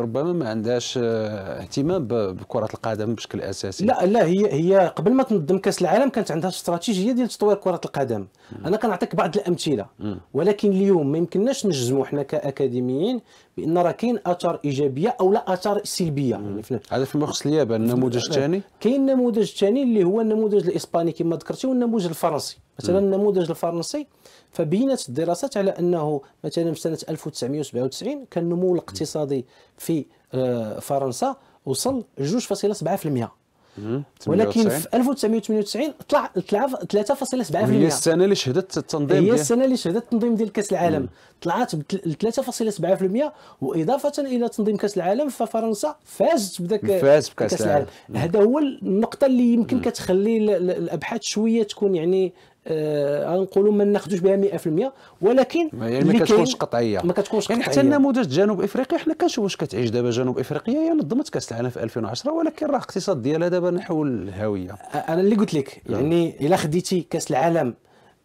ربما ما عندهاش اهتمام بكره القدم بشكل اساسي لا لا هي هي قبل ما تنظم كاس العالم كانت عندها استراتيجيه ديال تطوير كره القدم مم. انا كنعطيك بعض الامثله مم. ولكن اليوم ما يمكنناش نجزموا حنا كاكاديميين بان راه كاين اثار ايجابيه او لا اثار سلبيه يعني هذا فيما يخص اليابان النموذج الثاني كاين النموذج الثاني اللي هو النموذج الاسباني كما ذكرتي والنموذج الفرنسي مثلا النموذج الفرنسي فبينت الدراسات على انه مثلا في سنه 1997 كان النمو الاقتصادي في آه، فرنسا وصل 2.7% ولكن في 1998 طلع طلع 3.7% هي السنه اللي شهدت التنظيم هي السنه اللي شهدت التنظيم ديال كاس العالم طلعت ب 3.7% واضافه الى تنظيم كاس العالم ففرنسا فازت بداك فاز بكاس العالم هذا هو النقطه اللي يمكن كتخلي الابحاث شويه تكون يعني آه، غنقولوا ما ناخذوش بها 100% ولكن يعني ما كتكونش قطعيه ما كتكونش يعني حتى النموذج جنوب افريقيا حنا كنشوفوا واش كتعيش دابا جنوب افريقيا هي نظمت كاس العالم في 2010 ولكن راه الاقتصاد ديالها دابا نحو الهاويه انا اللي قلت لك نعم. يعني الا خديتي كاس العالم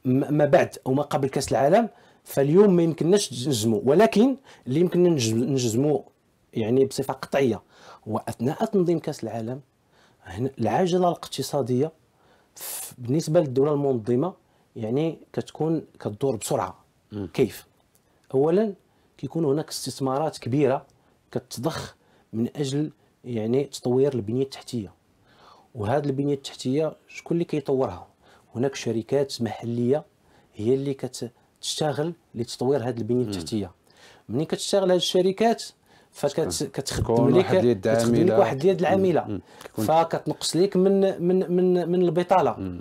ما بعد او ما قبل كاس العالم فاليوم ما يمكنناش نجزمو ولكن اللي يمكننا نجزمو يعني بصفه قطعيه واثناء تنظيم كاس العالم العجله الاقتصاديه بالنسبه للدوله المنظمه يعني كتكون كدور بسرعه م. كيف اولا كيكون هناك استثمارات كبيره كتضخ من اجل يعني تطوير البنيه التحتيه وهذه البنيه التحتيه شكون اللي كيطورها هناك شركات محليه هي اللي كتشتغل لتطوير هذه البنيه التحتيه ملي كتشتغل هذه الشركات فكتخدم لك كتخدم لك واحد اليد العامله فكتنقص لك من من من من البطاله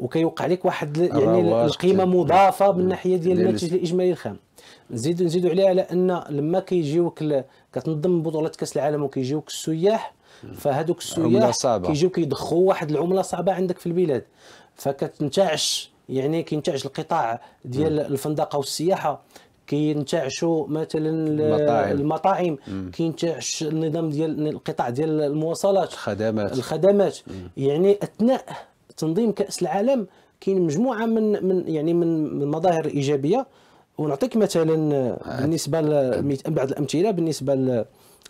وكيوقع لك واحد يعني القيمه مضافه من الناحيه ديال الناتج الاجمالي الخام نزيد نزيدوا عليها على ان لما كيجيوك كتنظم بطولات كاس العالم وكيجيوك السياح فهذوك السياح كيجيو كيدخلوا واحد العمله صعبه عندك في البلاد فكتنتعش يعني كينتعش القطاع ديال الفندقه والسياحه كينتعشوا مثلا المطاعم, المطاعم. كينتعش النظام ديال القطاع ديال المواصلات الخدمات الخدمات مم. يعني اثناء تنظيم كاس العالم كاين مجموعه من من يعني من المظاهر الايجابيه ونعطيك مثلا بالنسبه بعض الامثله بالنسبه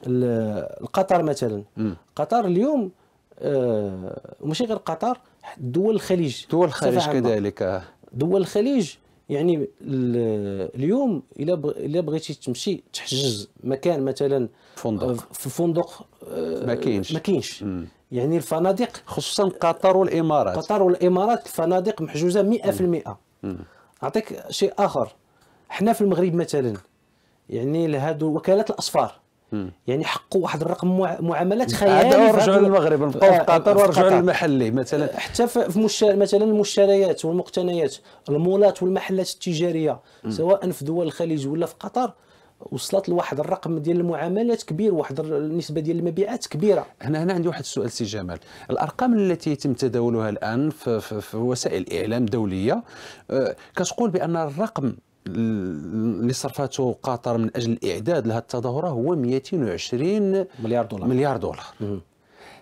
لقطر مثلا مم. قطر اليوم آه ماشي غير قطر دول الخليج دول الخليج كذلك دول الخليج يعني اليوم الا الا بغيتي تمشي تحجز مكان مثلا فندق آه، في فندق آه، ما كاينش ما كاينش يعني الفنادق خصوصا قطر والامارات قطر والامارات الفنادق محجوزه 100% اعطيك شيء اخر حنا في المغرب مثلا يعني لهادو وكالات الاصفار يعني حقوا واحد الرقم معاملات خيالي هذا رجعوا للمغرب نبقاو آه، في قطر آه، ورجعوا للمحلي مثلا حتى في مش... مثلا المشتريات والمقتنيات المولات والمحلات التجاريه مم. سواء في دول الخليج ولا في قطر وصلت لواحد الرقم ديال المعاملات كبير واحد النسبه ديال المبيعات كبيره هنا هنا عندي واحد السؤال سي جمال الارقام التي يتم تداولها الان في, في, في وسائل الاعلام الدوليه آه، كتقول بان الرقم اللي صرفته قطر من اجل الاعداد لهذه التظاهره هو 220 مليار دولار مليار دولار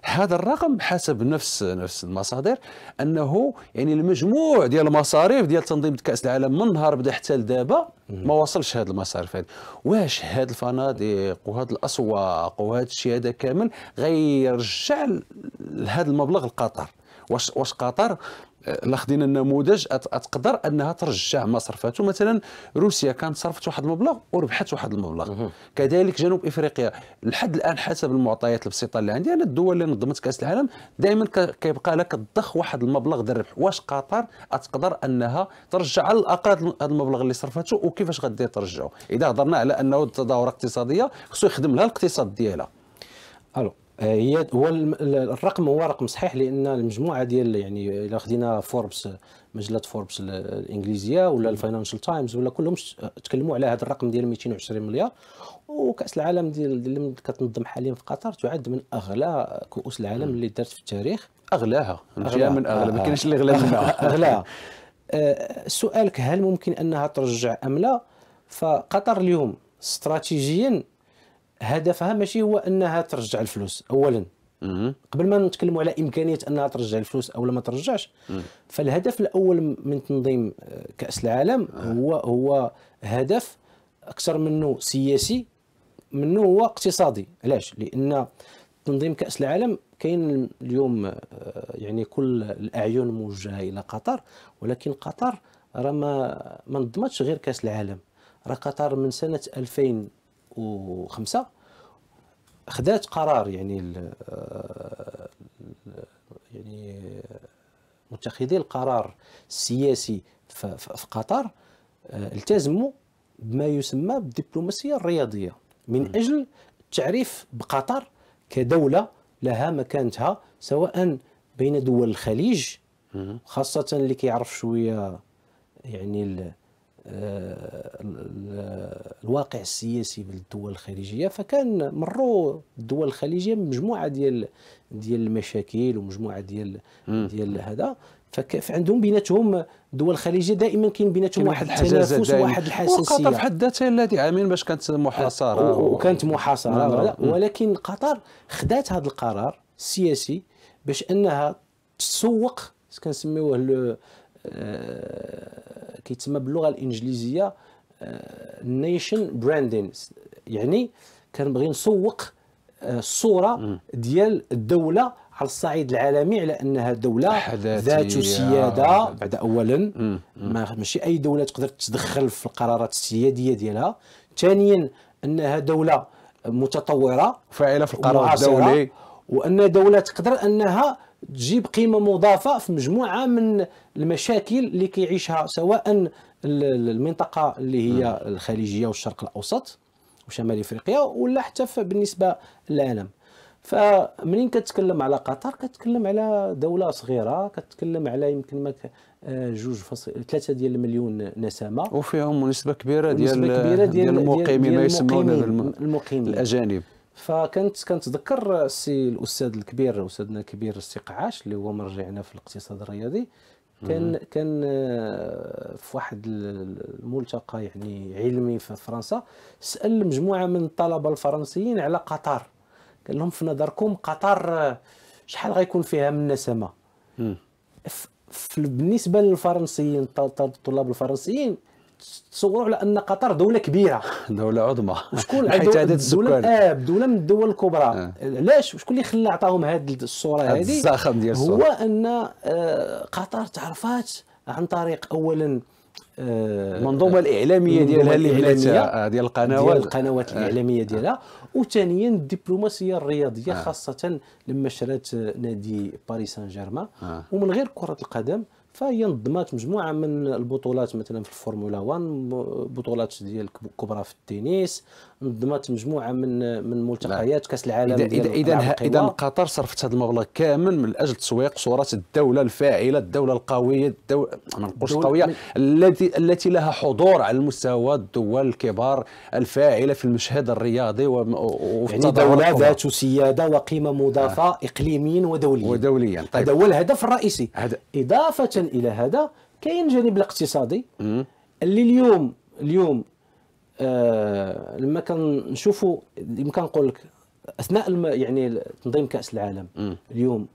هذا الرقم حسب نفس نفس المصادر انه يعني المجموع ديال المصاريف ديال تنظيم كاس العالم من نهار بدا حتى لدابا ما وصلش هذه المصاريف هذه واش هاد الفنادق وهاد الاسواق وهاد الشيء هذا كامل غيرجع لهذا المبلغ لقطر واش واش قطر الا خدينا النموذج تقدر انها ترجع ما صرفته مثلا روسيا كانت صرفت واحد المبلغ وربحت واحد المبلغ كذلك جنوب افريقيا لحد الان حسب المعطيات البسيطه اللي عندي انا الدول اللي نظمت كاس العالم دائما كيبقى لك الضخ واحد المبلغ ديال الربح واش قطر تقدر انها ترجع على الاقل هذا المبلغ اللي صرفته وكيفاش غادي ترجعه اذا هضرنا على انه التداوره اقتصاديه خصو يخدم لها الاقتصاد ديالها الو هي هو الرقم هو رقم صحيح لان المجموعه ديال يعني الا خدينا فوربس مجله فوربس الانجليزيه ولا الفاينانشال تايمز ولا كلهم تكلموا على هذا الرقم ديال 220 مليار وكاس العالم ديال اللي كتنظم حاليا في قطر تعد من اغلى كؤوس العالم اللي دارت في التاريخ اغلاها اغلى من اغلى ما كاينش اللي اغلى منها اغلاها آه، سؤالك هل ممكن انها ترجع ام لا فقطر اليوم استراتيجيا هدفها ماشي هو انها ترجع الفلوس اولا قبل ما نتكلموا على امكانيه انها ترجع الفلوس او ما ترجعش فالهدف الاول من تنظيم آه، كاس العالم آه. هو هو هدف اكثر منه سياسي منه هو اقتصادي علاش لان تنظيم كاس العالم كاين اليوم آه، يعني كل الاعين موجهه الى قطر ولكن قطر راه ما ما نظمتش غير كاس العالم راه قطر من سنه 2000 2005 خدات قرار يعني آه، يعني متخذي القرار السياسي في قطر آه، التزموا بما يسمى بالدبلوماسيه الرياضيه من اجل التعريف بقطر كدوله لها مكانتها سواء بين دول الخليج خاصه اللي كيعرف شويه يعني آه، الواقع السياسي بالدول الخليجيه فكان مروا الدول الخليجيه بمجموعه ديال ديال المشاكل ومجموعه ديال ديال هذا فعندهم بيناتهم دول الخليجيه دائما كاين بيناتهم واحد التنافس وواحد الحساسيه وقطر في حد ذاتها لا عامين باش كانت محاصره وكانت محاصره نعم، نعم. ولكن قطر خدات هذا القرار السياسي باش انها تسوق كنسميوه آه، كيتسمى باللغه الانجليزيه نيشن آه، براندين يعني كنبغي نسوق آه، الصوره ديال الدوله على الصعيد العالمي على انها دوله ذات سياده بعد اولا ما ماشي اي دوله تقدر تتدخل في القرارات السياديه ديالها ثانيا انها دوله متطوره فاعله في القرار الدولي وان دوله تقدر انها تجيب قيمه مضافه في مجموعه من المشاكل اللي كيعيشها سواء المنطقه اللي هي نعم. الخليجيه والشرق الاوسط وشمال افريقيا ولا حتى بالنسبه للعالم فمنين كتكلم على قطر كتكلم على دوله صغيره كتكلم على يمكن ما آه، جوج فصل ثلاثه ديال المليون نسمه وفيهم نسبه كبيره ديال, كبيرة ديال, ديال المقيمين ما يسمون المقيمين الاجانب فكنت كنتذكر السي الاستاذ الكبير استاذنا الكبير السي قعاش اللي هو مرجعنا في الاقتصاد الرياضي كان كان آه، في واحد الملتقى يعني علمي في فرنسا سال مجموعه من الطلبه الفرنسيين على قطر قال لهم في نظركم قطر آه، شحال غيكون فيها من نسمه بالنسبه للفرنسيين الطلاب الفرنسيين تصوروا على ان قطر دوله كبيره دوله عظمى شكون حيت عدد السكان دوله اب دوله من الدول الكبرى علاش آه. وشكون اللي خلى عطاهم هذه الصوره هذه الزخم ديال الصوره هو ان آه، قطر تعرفات عن طريق اولا آه، المنظومه آه، الاعلاميه ديالها الاعلاميه ديال القنوات ديال القنوات الاعلاميه ديالها وثانيا الدبلوماسيه الرياضيه خاصه لما شرات نادي باريس سان جيرمان ومن غير كره القدم فهي نظمات مجموعه من البطولات مثلا في الفورمولا 1 بطولات ديال كبرى في التنس نظمت مجموعه من من ملتقيات كاس العالم اذا اذا اذا قطر صرفت هذا المبلغ كامل من اجل تسويق صوره الدوله الفاعله الدوله القويه الدولة ما نقولش القويه التي التي لها حضور على المستوى الدول الكبار الفاعله في المشهد الرياضي وفي يعني دوله ذات سياده وقيمه مضافه آه. اقليميا ودوليا ودوليا طيب هذا هو الهدف الرئيسي هذا اضافه الى هذا كاين الجانب الاقتصادي اللي اليوم اليوم آه لما كنشوفوا يمكن نقول لك اثناء يعني تنظيم كاس العالم م. اليوم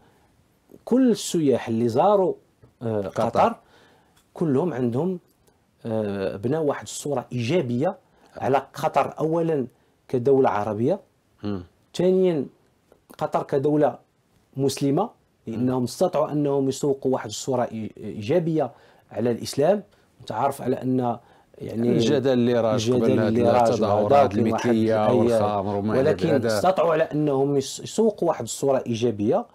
كل السياح اللي زاروا آه قطر. قطر كلهم عندهم آه بناء واحد الصوره ايجابيه على قطر اولا كدوله عربيه ثانيا قطر كدوله مسلمه لانهم نعم. استطاعوا انهم يسوقوا واحد الصوره ايجابيه على الاسلام انت عارف على ان يعني, يعني الجدل اللي راج قبل هذه التظاهرات المثليه والخامر وما ولكن استطاعوا على انهم يسوقوا واحد الصوره ايجابيه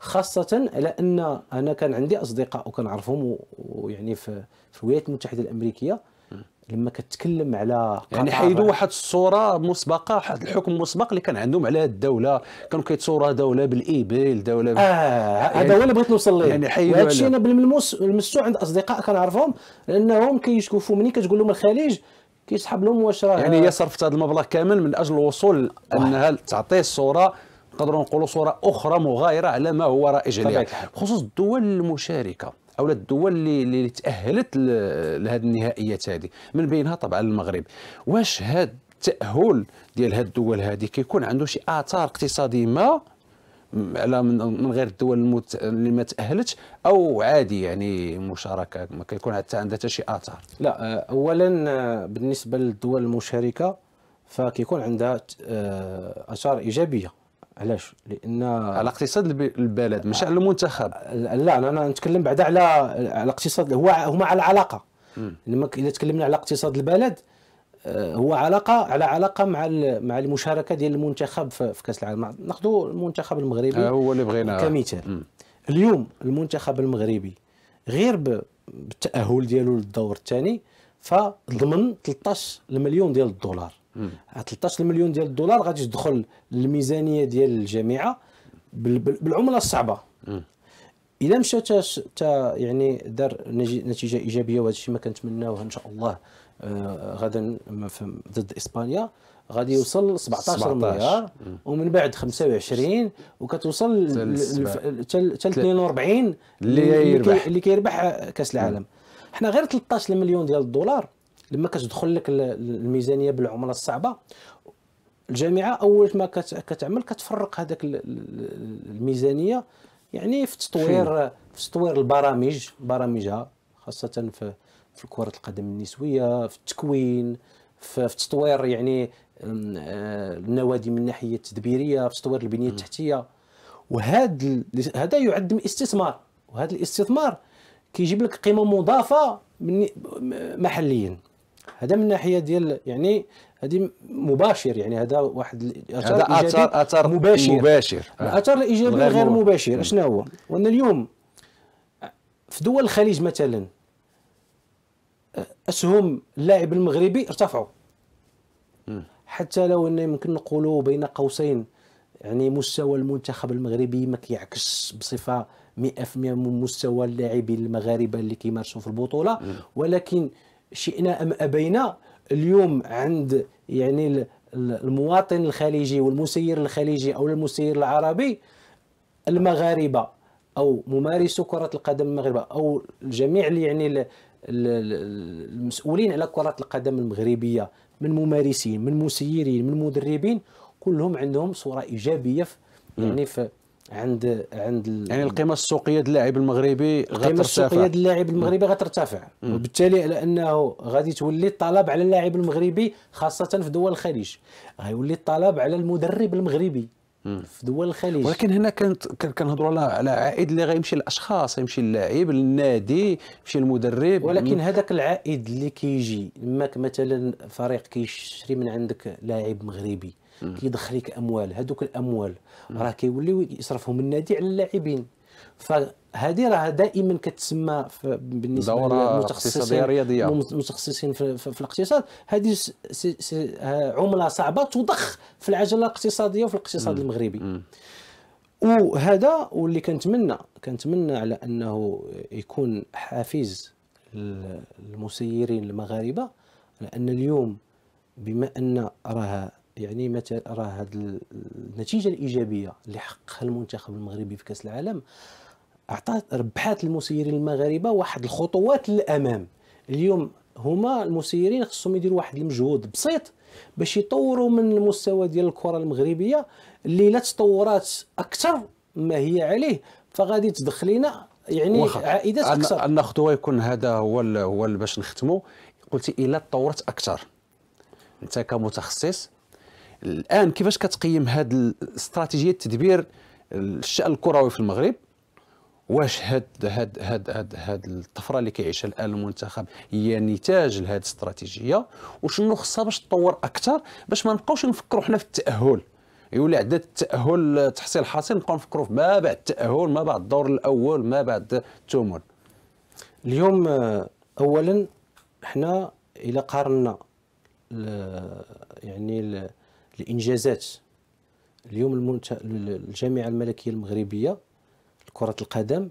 خاصه على ان انا كان عندي اصدقاء وكنعرفهم ويعني في الولايات المتحده الامريكيه لما كتكلم على يعني حيدوا واحد الصوره مسبقه واحد الحكم مسبق اللي كان عندهم على الدوله كانوا كيتصوروا دوله بالايبيل دوله اه هذا يعني هو اللي بغيت نوصل ليه يعني حيدوا هذا الشيء انا بالملموس لمستو عند اصدقاء كنعرفهم لانهم كيشكفوا مني كتقول لهم الخليج كيسحب لهم واش راه يعني هي صرفت هذا المبلغ كامل من اجل الوصول انها تعطي الصوره نقدروا نقولوا صوره اخرى مغايره على ما هو رائج عليها خصوص الدول المشاركه او الدول اللي اللي تاهلت لهذه النهائيات هذه من بينها طبعا المغرب واش هذا التاهل ديال هذه الدول هذه كيكون عنده شي اثار اقتصاديه ما على من غير الدول المت... اللي ما تاهلتش او عادي يعني مشاركه ما كيكون حتى عندها حتى شي اثار لا آه، اولا آه، بالنسبه للدول المشاركه فكيكون عندها آه، اثار ايجابيه علاش لان على اقتصاد البلد مش على المنتخب لا انا نتكلم بعدا على على اقتصاد هو هما على علاقه لما اذا تكلمنا على اقتصاد البلد آه، هو علاقه على علاقه مع مع المشاركه ديال المنتخب في كاس العالم ناخذ المنتخب المغربي آه، هو اللي بغينا كمثال اليوم المنتخب المغربي غير بالتاهل ديالو للدور الثاني فضمن 13 مليون ديال الدولار 13 مليون ديال الدولار غادي تدخل للميزانيه ديال الجامعه بالعمله الصعبه الا مشى تا يعني دار نتيجه ايجابيه وهذا الشيء ما كنتمناوه ان شاء الله آه، غدا ضد اسبانيا غادي يوصل 17, 17 مليار ومن بعد 25 وكتوصل حتى 42 اللي اللي كيربح كاس العالم حنا غير 13 مليون ديال الدولار لما كتدخل لك الميزانيه بالعمله الصعبه الجامعه اول ما كتعمل كتفرق هذاك الميزانيه يعني في تطوير في تطوير البرامج برامجها خاصه في في كره القدم النسويه في التكوين في تطوير يعني آه، النوادي من الناحيه التدبيريه في تطوير البنيه التحتيه وهذا هذا يعد استثمار وهذا الاستثمار كيجيب لك قيمه مضافه محليا هذا من الناحيه ديال يعني هذه مباشر يعني هذا واحد اثر هذا اثر اثر مباشر مباشر آه. الاثر الايجابي غير مباشر اشنا هو؟ وان اليوم في دول الخليج مثلا آه، اسهم اللاعب المغربي ارتفعوا حتى لو ان يمكن نقولوا بين قوسين يعني مستوى المنتخب المغربي ما كيعكس بصفه 100% من مستوى اللاعبين المغاربه اللي كيمارسوا في البطوله ولكن شئنا ام ابينا اليوم عند يعني المواطن الخليجي والمسير الخليجي او المسير العربي المغاربه او ممارسو كره القدم المغربه او الجميع اللي يعني المسؤولين على كره القدم المغربيه من ممارسين من مسيرين من مدربين كلهم عندهم صوره ايجابيه في يعني في عند عند يعني القيمه السوقيه ديال اللاعب المغربي غترتفع القيمه السوقيه ديال اللاعب المغربي غترتفع وبالتالي لانه غادي تولي الطلب على اللاعب المغربي خاصه في دول الخليج غيولي الطلب على المدرب المغربي في دول الخليج ولكن هنا كانت كنهضروا على على عائد اللي غيمشي للاشخاص يمشي للاعب للنادي يمشي للمدرب ولكن هذاك العائد اللي كيجي كي ماك مثلا فريق كيشري من عندك لاعب مغربي كيدخل لك اموال هذوك الاموال راه كيوليو يصرفهم النادي على اللاعبين فهذه راه دائما كتسمى بالنسبه للمتخصصين رياضيه المتخصصين في, في, في الاقتصاد هذه عمله صعبه تضخ في العجله الاقتصاديه وفي الاقتصاد مم. المغربي مم. وهذا واللي كنتمنى كنتمنى على انه يكون حافز للمسيرين المغاربه لان اليوم بما ان راه يعني مثلا راه هذه النتيجه الايجابيه اللي حققها المنتخب المغربي في كاس العالم اعطات ربحات المسيرين المغاربه واحد الخطوات للامام اليوم هما المسيرين خصهم يديروا واحد المجهود بسيط باش يطوروا من المستوى ديال الكره المغربيه اللي لا تطورات اكثر ما هي عليه فغادي تدخلينا يعني عائدات اكثر ان خطوه يكون هذا هو هو باش نختموا قلتي الى تطورت اكثر انت كمتخصص الان كيفاش كتقيم هذه الاستراتيجيه تدبير الشان الكروي في المغرب واش هاد هاد هاد هاد هاد الطفره اللي كيعيشها الان المنتخب هي نتاج لهذه الاستراتيجيه وشنو خصها باش تطور اكثر باش ما نبقاوش نفكروا حنا في التاهل يولي عدد التاهل آه، تحصيل حاصل نبقاو نفكروا ما بعد التاهل ما بعد الدور الاول ما بعد الثمن اليوم آه، اولا حنا الى قارنا يعني الانجازات اليوم المنت... الجامعه الملكيه المغربيه لكره القدم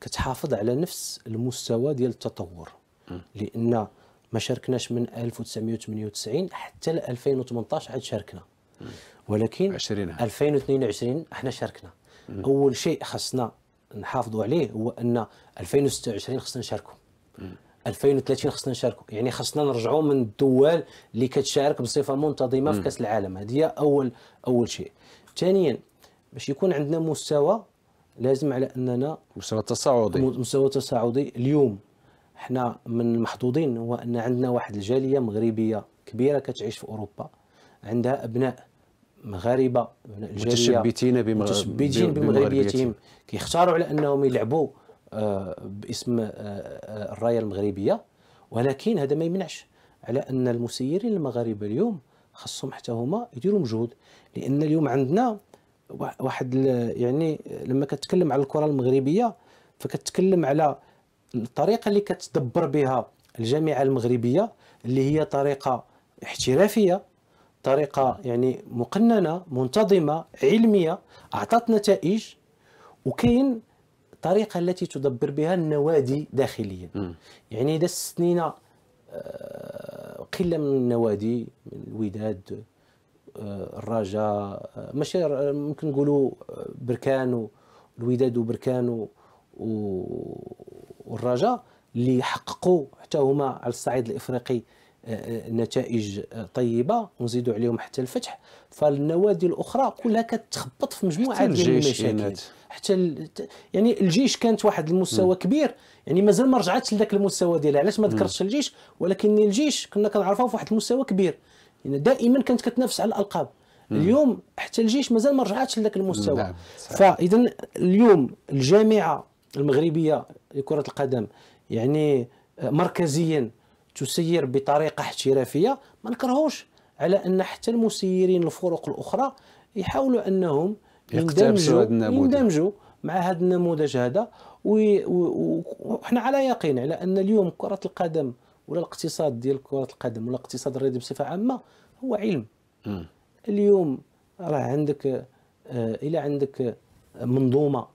كتحافظ على نفس المستوى ديال التطور لان ما شاركناش من 1998 حتى ل 2018 عاد شاركنا ولكن 20. 2022 احنا شاركنا م. اول شيء خصنا نحافظوا عليه هو ان 2026 خصنا نشاركوا 2030 خصنا نشاركوا يعني خصنا نرجعوا من الدول اللي كتشارك بصفه منتظمه في كاس العالم هذه اول اول شيء ثانيا باش يكون عندنا مستوى لازم على اننا مستوى تصاعدي مستوى تصاعدي اليوم حنا من المحظوظين هو ان عندنا واحد الجاليه مغربيه كبيره كتعيش في اوروبا عندها ابناء مغاربه ابناء الجاليه متشبتين متشبتين بمغربيتهم كيختاروا على انهم يلعبوا آه، باسم آه، آه، الرايه المغربيه ولكن هذا ما يمنعش على ان المسيرين المغاربه اليوم خصهم حتى هما يديروا مجهود لان اليوم عندنا واحد يعني لما كتكلم على الكره المغربيه فكتكلم على الطريقه اللي كتدبر بها الجامعه المغربيه اللي هي طريقه احترافيه طريقه يعني مقننه منتظمه علميه اعطت نتائج وكاين الطريقه التي تدبر بها النوادي داخليا م. يعني اذا استثنينا آه، قله من النوادي من الوداد آه، الرجاء آه، ماشي ممكن نقولوا بركان الوداد وبركان والرجاء اللي حققوا حتى هما على الصعيد الافريقي نتائج طيبه ونزيدوا عليهم حتى الفتح فالنوادي الاخرى كلها كتخبط في مجموعه ديال المشاكل حتى ال... يعني الجيش كانت واحد المستوى م. كبير يعني مازال ما رجعتش لذاك المستوى ديالها علاش ما ذكرتش الجيش ولكن الجيش كنا كنعرفوه في واحد المستوى كبير يعني دائما كانت كتنافس على الالقاب م. اليوم حتى الجيش مازال ما رجعتش لذاك المستوى نعم. فاذا اليوم الجامعه المغربيه لكره القدم يعني مركزيا تسير بطريقه احترافيه ما نكرهوش على ان حتى المسيرين الفرق الاخرى يحاولوا انهم يندمجوا يندمجوا مع هذا النموذج هذا وحنا على يقين على ان اليوم كره القدم ولا الاقتصاد ديال كره القدم ولا الاقتصاد الرياضي بصفه عامه هو علم م. اليوم راه عندك آه، الى عندك منظومه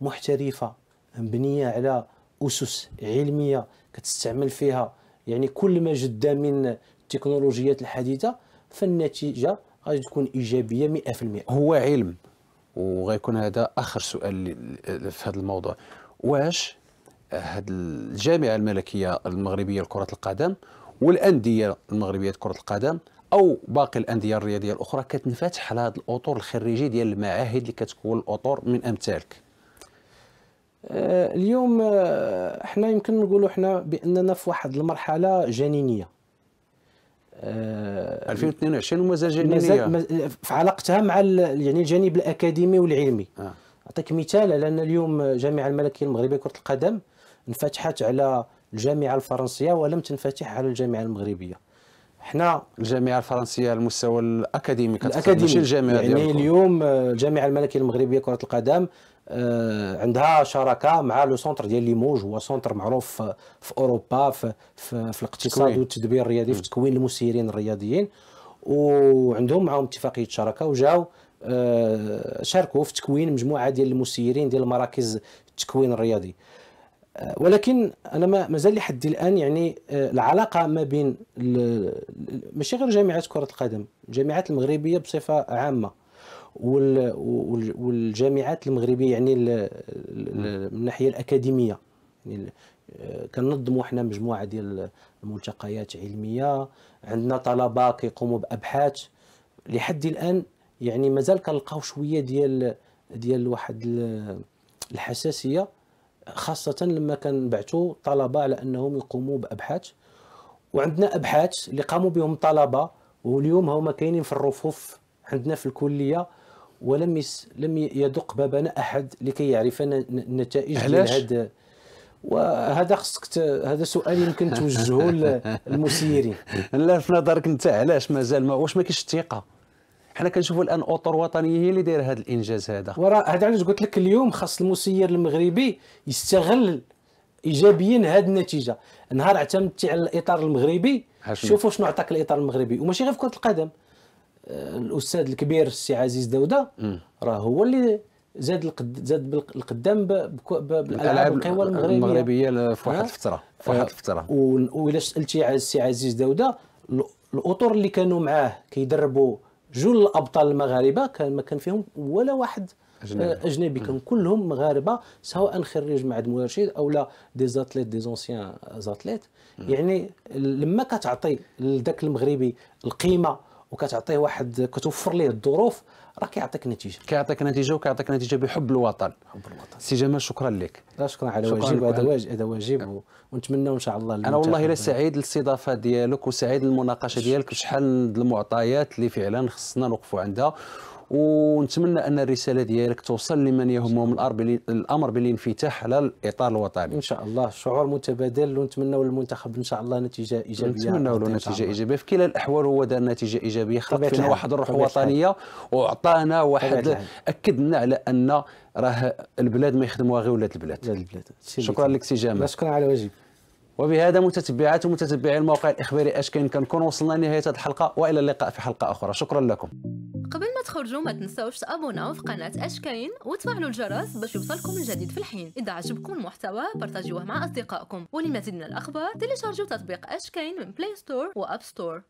محترفه مبنيه على اسس علميه كتستعمل فيها يعني كل ما جد من التكنولوجيات الحديثه فالنتيجه غادي تكون ايجابيه 100% هو علم وغيكون هذا اخر سؤال في هذا الموضوع واش هذه الجامعه الملكيه المغربيه لكره القدم والانديه المغربيه لكره القدم او باقي الانديه الرياضيه الاخرى كتنفتح على هذه الاطر الخريجي ديال المعاهد اللي كتكون الاطر من امثالك آه، اليوم احنا آه، يمكن نقولوا احنا باننا في واحد المرحله جنينيه 2022 ومازال جنينيه في علاقتها مع يعني الجانب الاكاديمي والعلمي نعطيك آه. مثال على ان اليوم الجامعه الملكيه المغربيه كره القدم انفتحت على الجامعه الفرنسيه ولم تنفتح على الجامعه المغربيه حنا الجامعه الفرنسيه على المستوى الاكاديمي الاكاديمي ماشي الجامعه يعني اليوم آه، الجامعه الملكيه المغربيه كره القدم آه، عندها شراكه مع لو سونتر ديال ليموج هو سونتر معروف في اوروبا في, في, في الاقتصاد والتدبير الرياضي في تكوين المسيرين الرياضيين وعندهم معهم اتفاقيه شراكه وجاو آه، شاركوا في تكوين مجموعه ديال المسيرين ديال مراكز التكوين الرياضي آه، ولكن انا مازال لحد الان يعني العلاقه ما بين ماشي غير جامعات كره القدم الجامعات المغربيه بصفه عامه والجامعات المغربيه يعني من الناحيه الاكاديميه يعني آه، كننظموا حنا مجموعه ديال الملتقيات علميه عندنا طلبه كيقوموا بابحاث لحد الان يعني مازال كنلقاو شويه ديال ديال واحد الحساسيه خاصه لما كنبعثوا طلبه على انهم يقوموا بابحاث وعندنا ابحاث اللي قاموا بهم طلبه واليوم هما كاينين في الرفوف عندنا في الكليه ولم لم يدق بابنا احد لكي يعرف النتائج ديال هذا وهذا خصك هذا سؤال يمكن توجهه للمسيرين لا في نظرك انت علاش مازال ما واش ما كاينش الثقه حنا كنشوفوا الان اطر وطنيه هي اللي دايره هذا الانجاز هذا وراه هذا علاش قلت لك اليوم خاص المسير المغربي يستغل ايجابيا هذه النتيجه نهار اعتمدتي على الاطار المغربي شوفوا شنو عطاك الاطار المغربي وماشي غير في كره القدم آه، الاستاذ الكبير السي عزيز دوده راه هو اللي زاد القد زاد بالقدام بالالعاب القوى المغربيه المغربيه في واحد الفتره في واحد الفتره والا سالتي السي عزيز دوده الاطر اللي كانوا معاه كيدربوا جول الابطال المغاربه كان ما كان فيهم ولا واحد اجنبي, آه، أجنبي. كان كلهم مغاربه سواء خريج معهد مرشد او لا دي زاتليت دي زونسيان زاتليت يعني لما كتعطي لذاك المغربي القيمه وكتعطيه واحد كتوفر ليه الظروف راه كيعطيك نتيجه كيعطيك نتيجه وكيعطيك نتيجه بحب الوطن حب الوطن سي جمال شكرا لك لا شكرا على واجب هذا واجب هذا واجب ونتمنى ان شاء الله انا والله الا سعيد الاستضافه ديالك وسعيد المناقشه ديالك شحال المعطيات اللي فعلا خصنا نوقفوا عندها ونتمنى ان الرساله ديالك توصل لمن يهمهم الامر بالانفتاح على الاطار الوطني ان شاء الله شعور متبادل ونتمناو للمنتخب ان شاء الله نتيجه ايجابيه نتمناو له نتيجه ايجابيه في كلا الاحوال هو دار نتيجه ايجابيه خلق فينا واحد الروح الوطنيه وعطانا واحد اكدنا على ان راه البلاد ما يخدموها غير ولاد البلاد البلاد شكرا لك سي جمال شكرا على واجبك. وبهذا متتبعات ومتتبعي الموقع الاخباري اشكين كنكون وصلنا لنهايه هذه الحلقه والى اللقاء في حلقه اخرى شكرا لكم قبل ما تخرجوا ما تنساوش تابوناو في قناه اشكاين وتفعلوا الجرس باش يوصلكم الجديد في الحين اذا عجبكم المحتوى بارطاجيوه مع اصدقائكم ولمزيد من الاخبار تيليشارجوا تطبيق اشكاين من بلاي ستور واب ستور